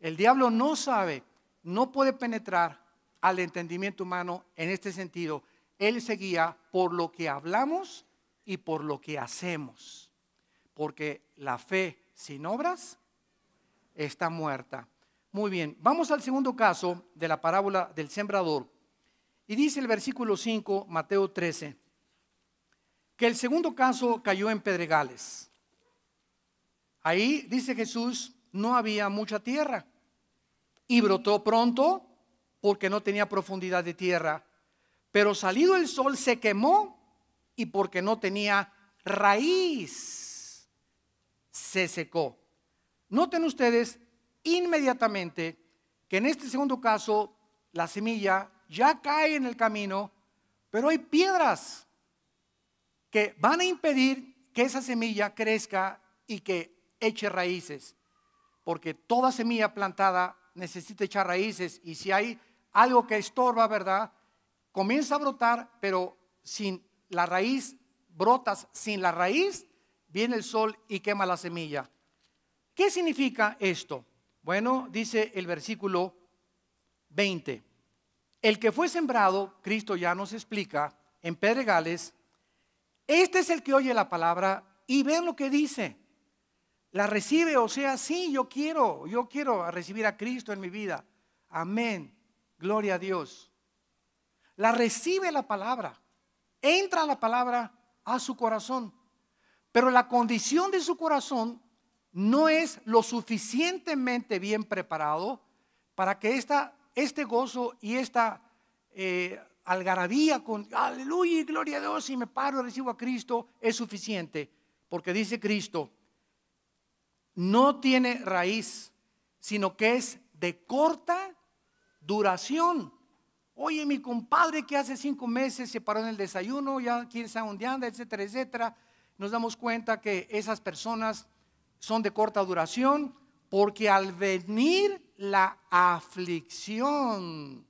El diablo no sabe, no puede penetrar al entendimiento humano en este sentido. Él se guía por lo que hablamos y por lo que hacemos. Porque la fe sin obras está muerta. Muy bien, vamos al segundo caso de la parábola del sembrador. Y dice el versículo 5, Mateo 13, que el segundo caso cayó en pedregales. Ahí dice Jesús, no había mucha tierra. Y brotó pronto porque no tenía profundidad de tierra. Pero salido el sol se quemó y porque no tenía raíz se secó. Noten ustedes inmediatamente que en este segundo caso la semilla ya cae en el camino, pero hay piedras que van a impedir que esa semilla crezca y que eche raíces porque toda semilla plantada necesita echar raíces y si hay algo que estorba, ¿verdad? Comienza a brotar, pero sin la raíz, brotas sin la raíz, viene el sol y quema la semilla. ¿Qué significa esto? Bueno, dice el versículo 20. El que fue sembrado, Cristo ya nos explica, en Pedregales, este es el que oye la palabra y ve lo que dice la recibe, o sea, sí, yo quiero, yo quiero recibir a Cristo en mi vida. Amén, gloria a Dios. La recibe la palabra, entra la palabra a su corazón, pero la condición de su corazón no es lo suficientemente bien preparado para que esta, este gozo y esta eh, algarabía con aleluya y gloria a Dios y me paro y recibo a Cristo es suficiente, porque dice Cristo, no tiene raíz, sino que es de corta duración. Oye, mi compadre que hace cinco meses se paró en el desayuno, ya quién sabe dónde anda, etcétera, etcétera. Nos damos cuenta que esas personas son de corta duración porque al venir la aflicción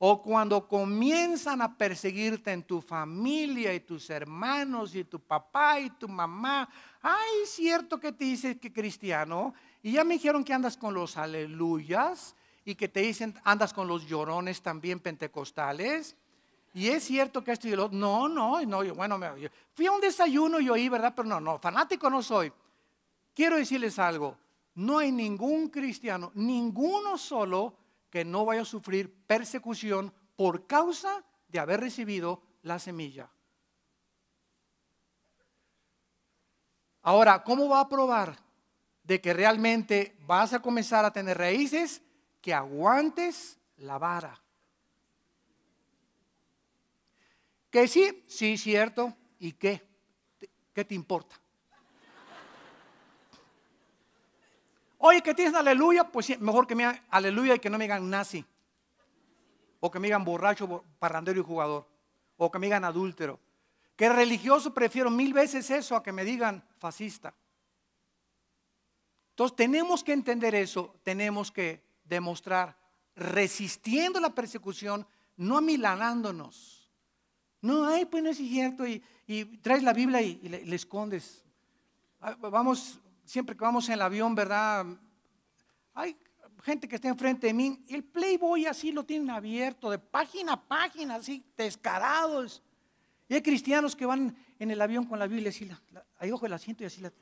o cuando comienzan a perseguirte en tu familia y tus hermanos y tu papá y tu mamá, ay, es cierto que te dices que cristiano, y ya me dijeron que andas con los aleluyas y que te dicen andas con los llorones también pentecostales. Y es cierto que esto y no, no, no, bueno, fui a un desayuno y oí ¿verdad? Pero no, no, fanático no soy. Quiero decirles algo, no hay ningún cristiano, ninguno solo que no vaya a sufrir persecución por causa de haber recibido la semilla. Ahora, ¿cómo va a probar de que realmente vas a comenzar a tener raíces que aguantes la vara? Que sí, sí, cierto. ¿Y qué? ¿Qué te importa? Oye, que tienes aleluya, pues mejor que me digan aleluya y que no me digan nazi. O que me digan borracho, parrandero y jugador. O que me digan adúltero que religioso prefiero mil veces eso a que me digan fascista. Entonces tenemos que entender eso, tenemos que demostrar resistiendo la persecución, no amilanándonos. No, ay, pues no es cierto, y, traes la Biblia y, y le, escondes. Ah, vamos, siempre que vamos en el avión, ¿verdad? Hay gente que está enfrente de mí, y el Playboy así lo tienen abierto, de página a página, así, descarados. Y hay cristianos que van en el avión con la Biblia así, ahí ojo el asiento y así la...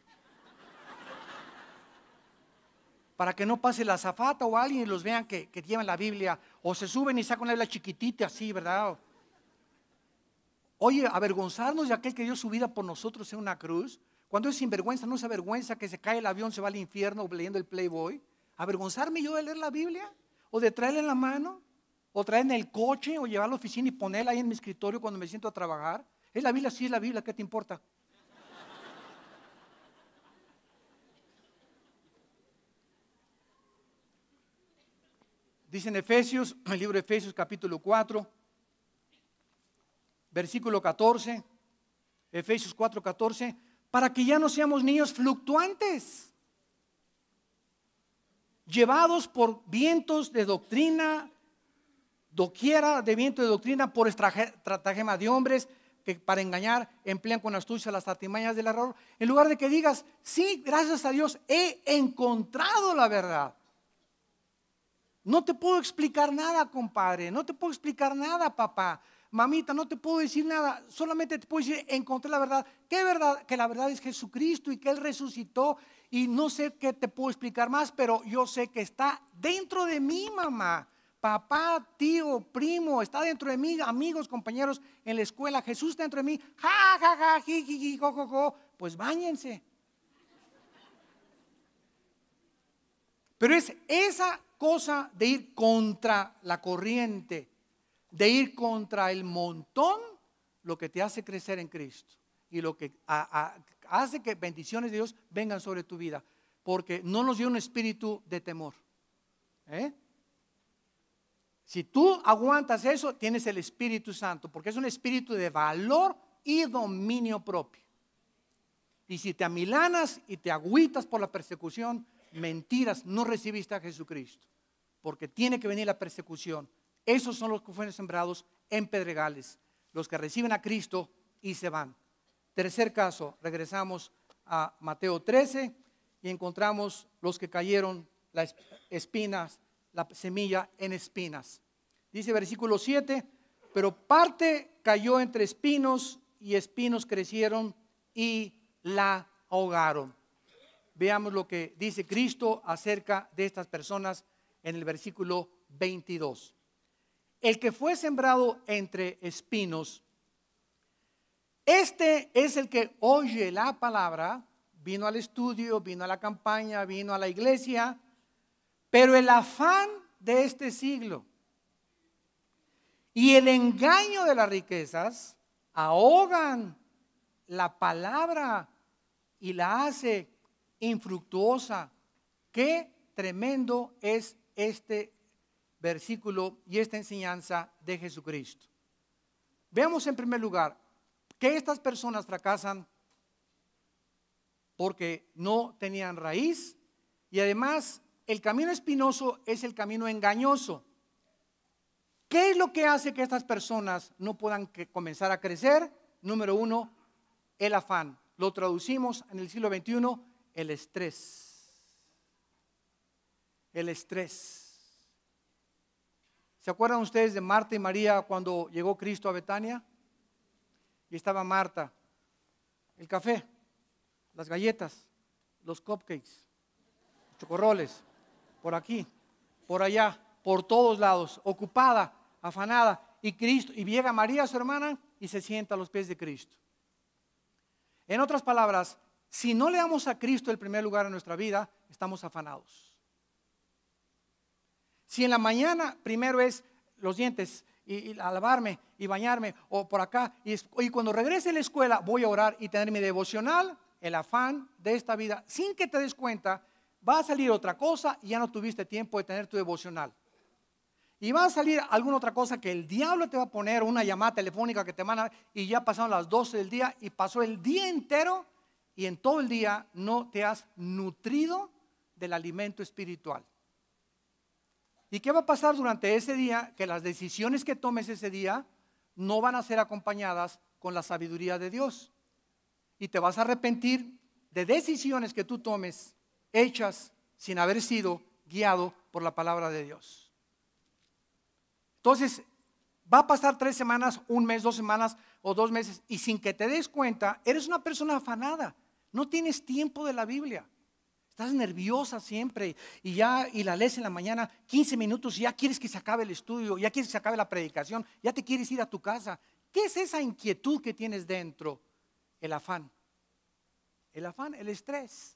Para que no pase la zafata o alguien y los vean que, llevan la Biblia. O se suben y sacan la Biblia chiquitita así, ¿verdad? Oye, avergonzarnos de aquel que dio su vida por nosotros en una cruz. Cuando es sinvergüenza, no es avergüenza que se cae el avión, se va al infierno leyendo el Playboy. ¿Avergonzarme yo de leer la Biblia? ¿O de traerla en la mano? o traer en el coche o llevar a la oficina y ponerla ahí en mi escritorio cuando me siento a trabajar. Es la Biblia, sí es la Biblia, ¿qué te importa? Dice en Efesios, el libro de Efesios capítulo 4, versículo 14, Efesios 4, 14, para que ya no seamos niños fluctuantes, llevados por vientos de doctrina doquiera de viento de doctrina por estratagema de hombres que para engañar emplean con astucia las artimañas del error, en lugar de que digas, sí, gracias a Dios he encontrado la verdad. No te puedo explicar nada, compadre, no te puedo explicar nada, papá, mamita, no te puedo decir nada, solamente te puedo decir, encontré la verdad. ¿Qué verdad? Que la verdad es Jesucristo y que Él resucitó y no sé qué te puedo explicar más, pero yo sé que está dentro de mí, mamá papá, tío, primo, está dentro de mí, amigos, compañeros en la escuela, Jesús está dentro de mí, ja, ja, ja, ji, ji, ji, jo, jo, jo, pues bañense. Pero es esa cosa de ir contra la corriente, de ir contra el montón, lo que te hace crecer en Cristo y lo que hace que bendiciones de Dios vengan sobre tu vida, porque no nos dio un espíritu de temor. ¿eh? Si tú aguantas eso, tienes el Espíritu Santo, porque es un espíritu de valor y dominio propio. Y si te amilanas y te agüitas por la persecución, mentiras, no recibiste a Jesucristo, porque tiene que venir la persecución. Esos son los que fueron sembrados en pedregales, los que reciben a Cristo y se van. Tercer caso, regresamos a Mateo 13 y encontramos los que cayeron las espinas la semilla en espinas. Dice versículo 7, pero parte cayó entre espinos y espinos crecieron y la ahogaron. Veamos lo que dice Cristo acerca de estas personas en el versículo 22. El que fue sembrado entre espinos, este es el que oye la palabra, vino al estudio, vino a la campaña, vino a la iglesia, pero el afán de este siglo y el engaño de las riquezas ahogan la palabra y la hace infructuosa. Qué tremendo es este versículo y esta enseñanza de Jesucristo. Veamos en primer lugar que estas personas fracasan porque no tenían raíz y además el camino espinoso es el camino engañoso. ¿Qué es lo que hace que estas personas no puedan comenzar a crecer? Número uno, el afán. Lo traducimos en el siglo XXI, el estrés. El estrés. ¿Se acuerdan ustedes de Marta y María cuando llegó Cristo a Betania? Y estaba Marta, el café, las galletas, los cupcakes, los chocorroles por aquí, por allá, por todos lados, ocupada, afanada. Y Cristo, y llega María, su hermana, y se sienta a los pies de Cristo. En otras palabras, si no le damos a Cristo el primer lugar en nuestra vida, estamos afanados. Si en la mañana primero es los dientes y, y lavarme y bañarme o por acá, y, y cuando regrese a la escuela voy a orar y tener mi devocional, el afán de esta vida, sin que te des cuenta, va a salir otra cosa y ya no tuviste tiempo de tener tu devocional. Y va a salir alguna otra cosa que el diablo te va a poner, una llamada telefónica que te manda y ya pasaron las 12 del día y pasó el día entero y en todo el día no te has nutrido del alimento espiritual. ¿Y qué va a pasar durante ese día? Que las decisiones que tomes ese día no van a ser acompañadas con la sabiduría de Dios. Y te vas a arrepentir de decisiones que tú tomes hechas sin haber sido guiado por la palabra de Dios. Entonces, va a pasar tres semanas, un mes, dos semanas o dos meses, y sin que te des cuenta, eres una persona afanada, no tienes tiempo de la Biblia. Estás nerviosa siempre y ya y la lees en la mañana 15 minutos y ya quieres que se acabe el estudio, ya quieres que se acabe la predicación, ya te quieres ir a tu casa. ¿Qué es esa inquietud que tienes dentro? El afán. El afán, el estrés.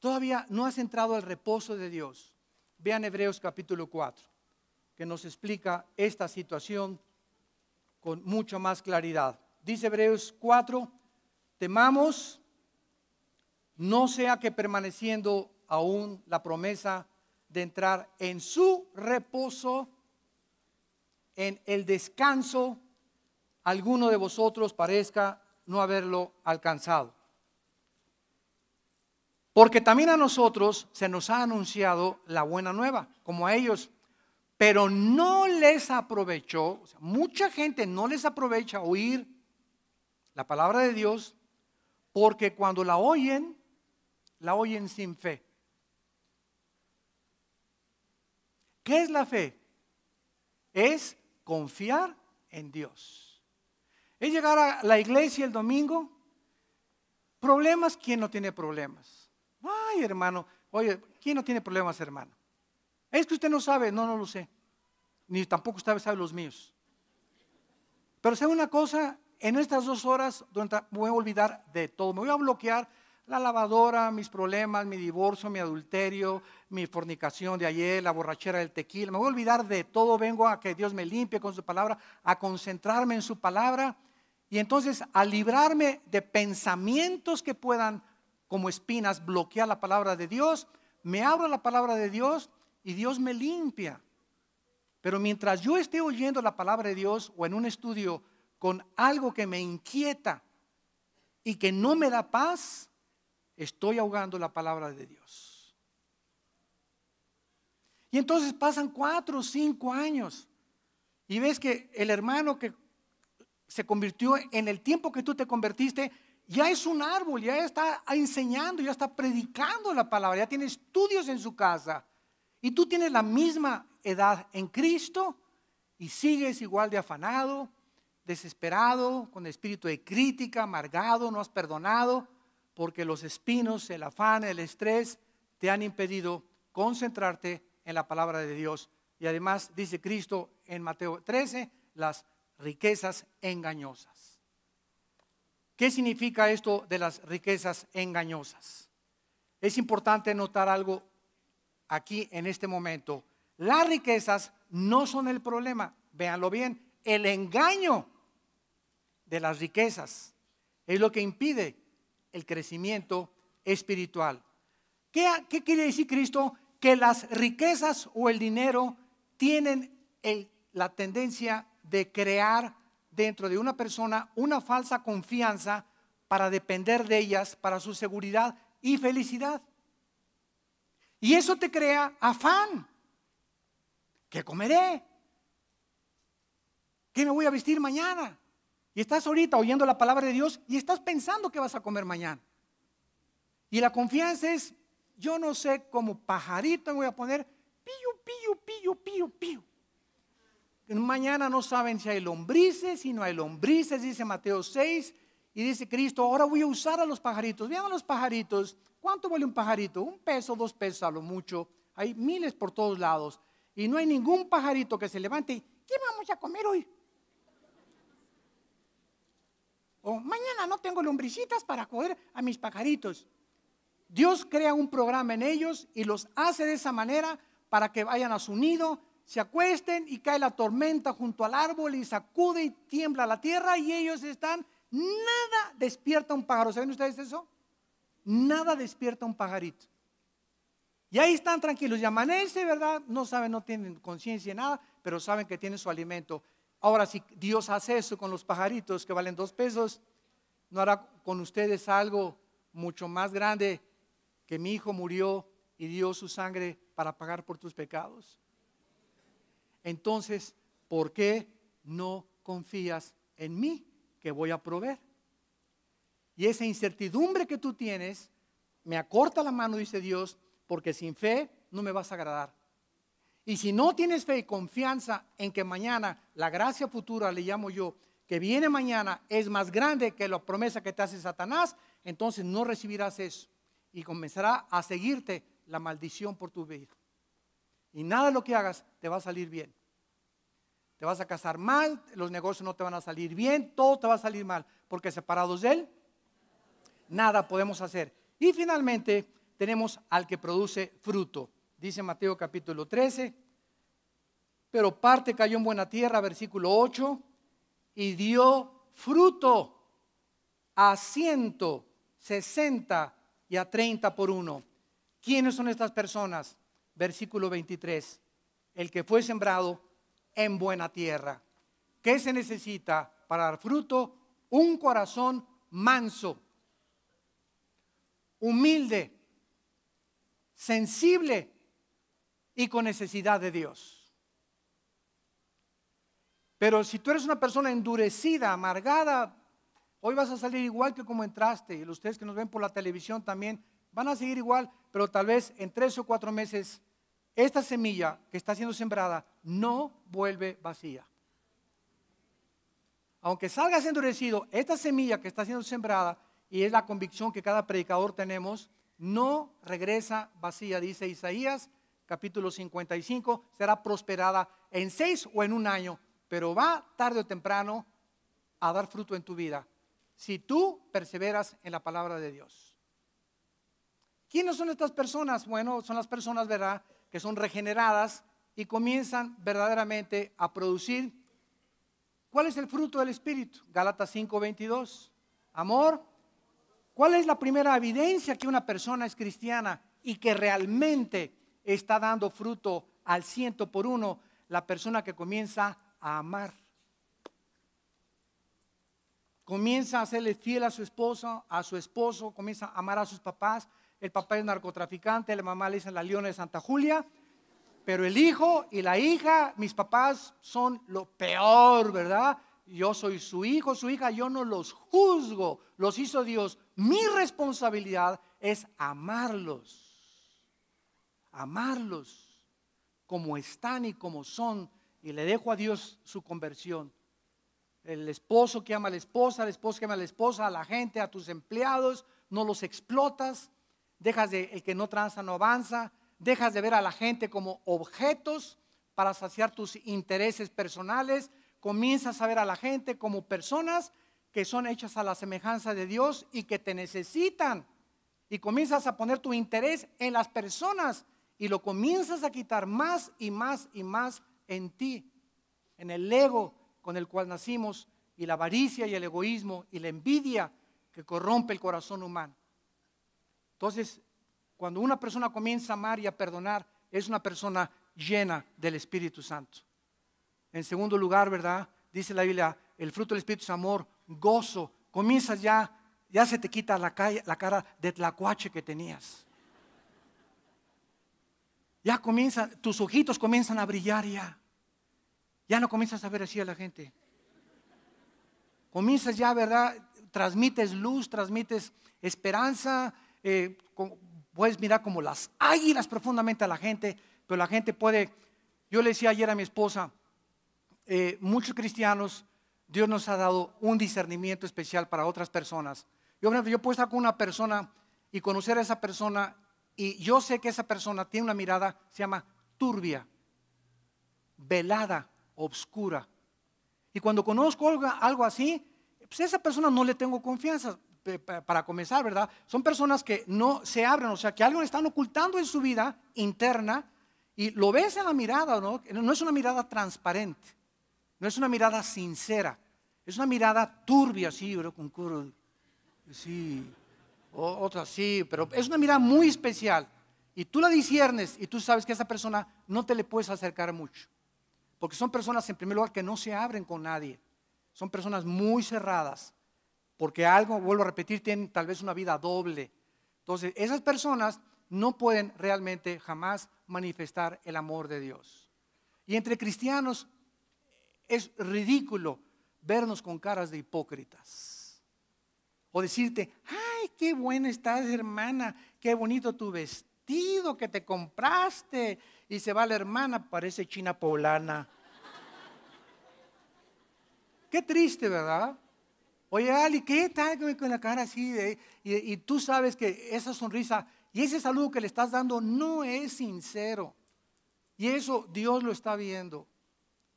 Todavía no has entrado al reposo de Dios. Vean Hebreos capítulo 4, que nos explica esta situación con mucha más claridad. Dice Hebreos 4, temamos, no sea que permaneciendo aún la promesa de entrar en su reposo, en el descanso, alguno de vosotros parezca no haberlo alcanzado. Porque también a nosotros se nos ha anunciado la buena nueva, como a ellos, pero no les aprovechó, mucha gente no les aprovecha oír la palabra de Dios, porque cuando la oyen, la oyen sin fe. ¿Qué es la fe? Es confiar en Dios. Es llegar a la iglesia el domingo. Problemas, ¿quién no tiene problemas? Ay, hermano, oye, ¿quién no tiene problemas, hermano? Es que usted no sabe, no, no lo sé. Ni tampoco usted sabe los míos. Pero sé una cosa, en estas dos horas voy a olvidar de todo. Me voy a bloquear la lavadora, mis problemas, mi divorcio, mi adulterio, mi fornicación de ayer, la borrachera del tequila. Me voy a olvidar de todo. Vengo a que Dios me limpie con su palabra, a concentrarme en su palabra. Y entonces a librarme de pensamientos que puedan como espinas bloquea la palabra de Dios, me abro la palabra de Dios y Dios me limpia. Pero mientras yo esté oyendo la palabra de Dios o en un estudio con algo que me inquieta y que no me da paz, estoy ahogando la palabra de Dios. Y entonces pasan cuatro o cinco años y ves que el hermano que se convirtió en el tiempo que tú te convertiste, ya es un árbol, ya está enseñando, ya está predicando la palabra, ya tiene estudios en su casa. Y tú tienes la misma edad en Cristo y sigues igual de afanado, desesperado, con espíritu de crítica, amargado, no has perdonado, porque los espinos, el afán, el estrés te han impedido concentrarte en la palabra de Dios. Y además dice Cristo en Mateo 13, las riquezas engañosas. ¿Qué significa esto de las riquezas engañosas? Es importante notar algo aquí en este momento. Las riquezas no son el problema, véanlo bien, el engaño de las riquezas es lo que impide el crecimiento espiritual. ¿Qué, quiere decir Cristo? Que las riquezas o el dinero tienen la tendencia de crear dentro de una persona una falsa confianza para depender de ellas, para su seguridad y felicidad. Y eso te crea afán. ¿Qué comeré? ¿Qué me voy a vestir mañana? Y estás ahorita oyendo la palabra de Dios y estás pensando que vas a comer mañana. Y la confianza es, yo no sé, como pajarito me voy a poner, pío pío pío pío piu mañana no saben si hay lombrices, si no hay lombrices, dice Mateo 6. Y dice Cristo, ahora voy a usar a los pajaritos. Vean a los pajaritos. ¿Cuánto vale un pajarito? Un peso, dos pesos a lo mucho. Hay miles por todos lados. Y no hay ningún pajarito que se levante. Y, ¿Qué vamos a comer hoy? O mañana no tengo lombricitas para coger a mis pajaritos. Dios crea un programa en ellos y los hace de esa manera para que vayan a su nido, se acuesten y cae la tormenta junto al árbol y sacude y tiembla la tierra y ellos están, nada despierta un pájaro. ¿Saben ustedes eso? Nada despierta un pajarito. Y ahí están tranquilos, y amanece, ¿verdad? No saben, no tienen conciencia de nada, pero saben que tienen su alimento. Ahora, si Dios hace eso con los pajaritos que valen dos pesos, ¿no hará con ustedes algo mucho más grande que mi hijo murió y dio su sangre para pagar por tus pecados? Entonces, ¿por qué no confías en mí que voy a proveer? Y esa incertidumbre que tú tienes me acorta la mano, dice Dios, porque sin fe no me vas a agradar. Y si no tienes fe y confianza en que mañana, la gracia futura, le llamo yo, que viene mañana es más grande que la promesa que te hace Satanás, entonces no recibirás eso. Y comenzará a seguirte la maldición por tu vida. Y nada de lo que hagas te va a salir bien. Te vas a casar mal, los negocios no te van a salir bien, todo te va a salir mal, porque separados de Él, nada podemos hacer. Y finalmente tenemos al que produce fruto. Dice Mateo capítulo 13, pero parte cayó en buena tierra, versículo 8, y dio fruto a ciento, sesenta y a 30 por uno. ¿Quiénes son estas personas? versículo 23, el que fue sembrado en buena tierra. ¿Qué se necesita para dar fruto? Un corazón manso, humilde, sensible y con necesidad de Dios. Pero si tú eres una persona endurecida, amargada, hoy vas a salir igual que como entraste. Y ustedes que nos ven por la televisión también van a seguir igual, pero tal vez en tres o cuatro meses esta semilla que está siendo sembrada no vuelve vacía. Aunque salgas endurecido, esta semilla que está siendo sembrada, y es la convicción que cada predicador tenemos, no regresa vacía, dice Isaías capítulo 55, será prosperada en seis o en un año, pero va tarde o temprano a dar fruto en tu vida, si tú perseveras en la palabra de Dios. ¿Quiénes son estas personas? Bueno, son las personas, ¿verdad?, que son regeneradas y comienzan verdaderamente a producir. ¿Cuál es el fruto del Espíritu? Galatas 5:22. Amor. ¿Cuál es la primera evidencia que una persona es cristiana y que realmente está dando fruto al ciento por uno? La persona que comienza a amar. Comienza a hacerle fiel a su esposa, a su esposo, comienza a amar a sus papás, el papá es narcotraficante, la mamá le dicen la Leona de Santa Julia, pero el hijo y la hija, mis papás son lo peor, ¿verdad? Yo soy su hijo, su hija, yo no los juzgo, los hizo Dios. Mi responsabilidad es amarlos, amarlos como están y como son, y le dejo a Dios su conversión. El esposo que ama a la esposa, el esposo que ama a la esposa, a la gente, a tus empleados, no los explotas, dejas de, el que no tranza no avanza, dejas de ver a la gente como objetos para saciar tus intereses personales, comienzas a ver a la gente como personas que son hechas a la semejanza de Dios y que te necesitan. Y comienzas a poner tu interés en las personas y lo comienzas a quitar más y más y más en ti, en el ego con el cual nacimos y la avaricia y el egoísmo y la envidia que corrompe el corazón humano. Entonces, cuando una persona comienza a amar y a perdonar, es una persona llena del Espíritu Santo. En segundo lugar, ¿verdad? Dice la Biblia, el fruto del Espíritu es amor, gozo. Comienzas ya, ya se te quita la, cara de tlacuache que tenías. Ya comienzan, tus ojitos comienzan a brillar ya. Ya no comienzas a ver así a la gente. Comienzas ya, ¿verdad? Transmites luz, transmites esperanza, eh, puedes mirar como las águilas profundamente a la gente, pero la gente puede, yo le decía ayer a mi esposa, eh, muchos cristianos, Dios nos ha dado un discernimiento especial para otras personas. Yo, puedo estar con una persona y conocer a esa persona y yo sé que esa persona tiene una mirada, se llama turbia, velada, obscura. Y cuando conozco algo, algo así, pues a esa persona no le tengo confianza para comenzar, ¿verdad? Son personas que no se abren, o sea, que algo le están ocultando en su vida interna y lo ves en la mirada, ¿no? No es una mirada transparente, no es una mirada sincera, es una mirada turbia, sí, yo Con sí, otra sí, pero es una mirada muy especial y tú la disiernes y tú sabes que a esa persona no te le puedes acercar mucho, porque son personas en primer lugar que no se abren con nadie, son personas muy cerradas porque algo, vuelvo a repetir, tienen tal vez una vida doble. Entonces, esas personas no pueden realmente jamás manifestar el amor de Dios. Y entre cristianos es ridículo vernos con caras de hipócritas. O decirte, ay, qué buena estás, hermana, qué bonito tu vestido que te compraste. Y se va la hermana, parece china poblana. qué triste, ¿verdad? Oye, Ali, ¿qué tal con la cara así? y, y tú sabes que esa sonrisa y ese saludo que le estás dando no es sincero. Y eso Dios lo está viendo.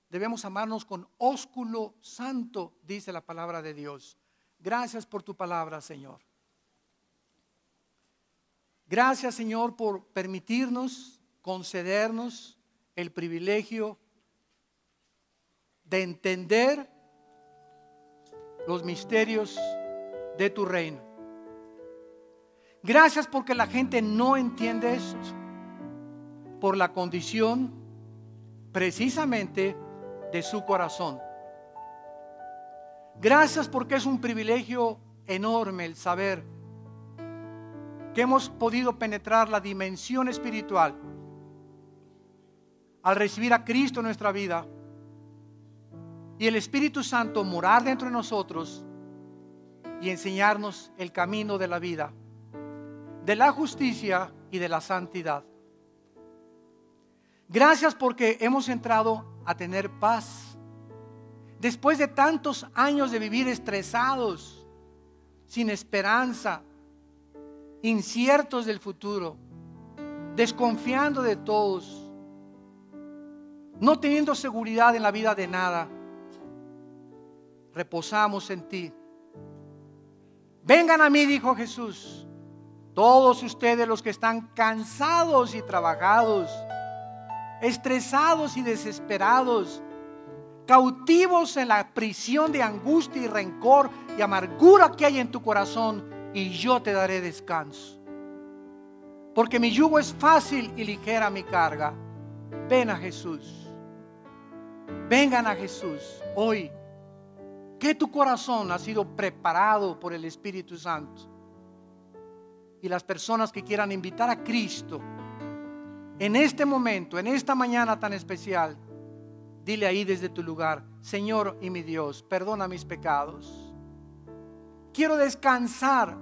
Debemos amarnos con ósculo santo, dice la palabra de Dios. Gracias por tu palabra, Señor. Gracias, Señor, por permitirnos, concedernos el privilegio de entender los misterios de tu reino. Gracias porque la gente no entiende esto por la condición precisamente de su corazón. Gracias porque es un privilegio enorme el saber que hemos podido penetrar la dimensión espiritual al recibir a Cristo en nuestra vida y el Espíritu Santo morar dentro de nosotros y enseñarnos el camino de la vida, de la justicia y de la santidad. Gracias porque hemos entrado a tener paz. Después de tantos años de vivir estresados, sin esperanza, inciertos del futuro, desconfiando de todos, no teniendo seguridad en la vida de nada reposamos en ti. Vengan a mí, dijo Jesús, todos ustedes los que están cansados y trabajados, estresados y desesperados, cautivos en la prisión de angustia y rencor y amargura que hay en tu corazón, y yo te daré descanso. Porque mi yugo es fácil y ligera mi carga. Ven a Jesús. Vengan a Jesús hoy tu corazón ha sido preparado por el Espíritu Santo? Y las personas que quieran invitar a Cristo en este momento, en esta mañana tan especial, dile ahí desde tu lugar, Señor y mi Dios, perdona mis pecados. Quiero descansar.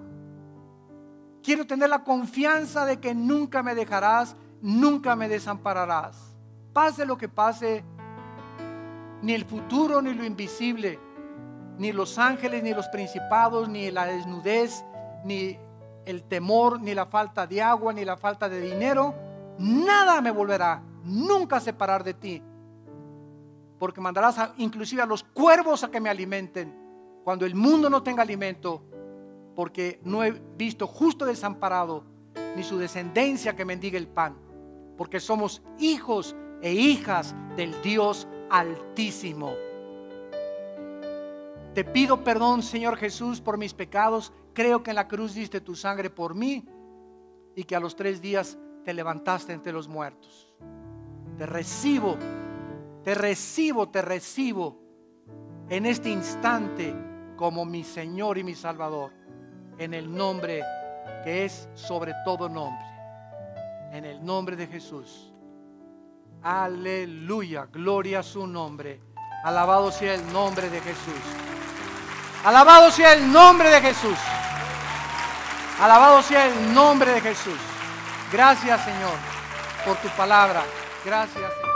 Quiero tener la confianza de que nunca me dejarás, nunca me desampararás. Pase lo que pase, ni el futuro ni lo invisible ni los ángeles, ni los principados, ni la desnudez, ni el temor, ni la falta de agua, ni la falta de dinero, nada me volverá nunca a separar de ti. Porque mandarás inclusive a los cuervos a que me alimenten cuando el mundo no tenga alimento, porque no he visto justo desamparado ni su descendencia que mendiga el pan, porque somos hijos e hijas del Dios Altísimo. Te pido perdón, Señor Jesús, por mis pecados. Creo que en la cruz diste tu sangre por mí y que a los tres días te levantaste entre los muertos. Te recibo, te recibo, te recibo en este instante como mi Señor y mi Salvador, en el nombre que es sobre todo nombre, en el nombre de Jesús. Aleluya, gloria a su nombre. Alabado sea el nombre de Jesús. Alabado sea el nombre de Jesús. Alabado sea el nombre de Jesús. Gracias, Señor, por tu palabra. Gracias,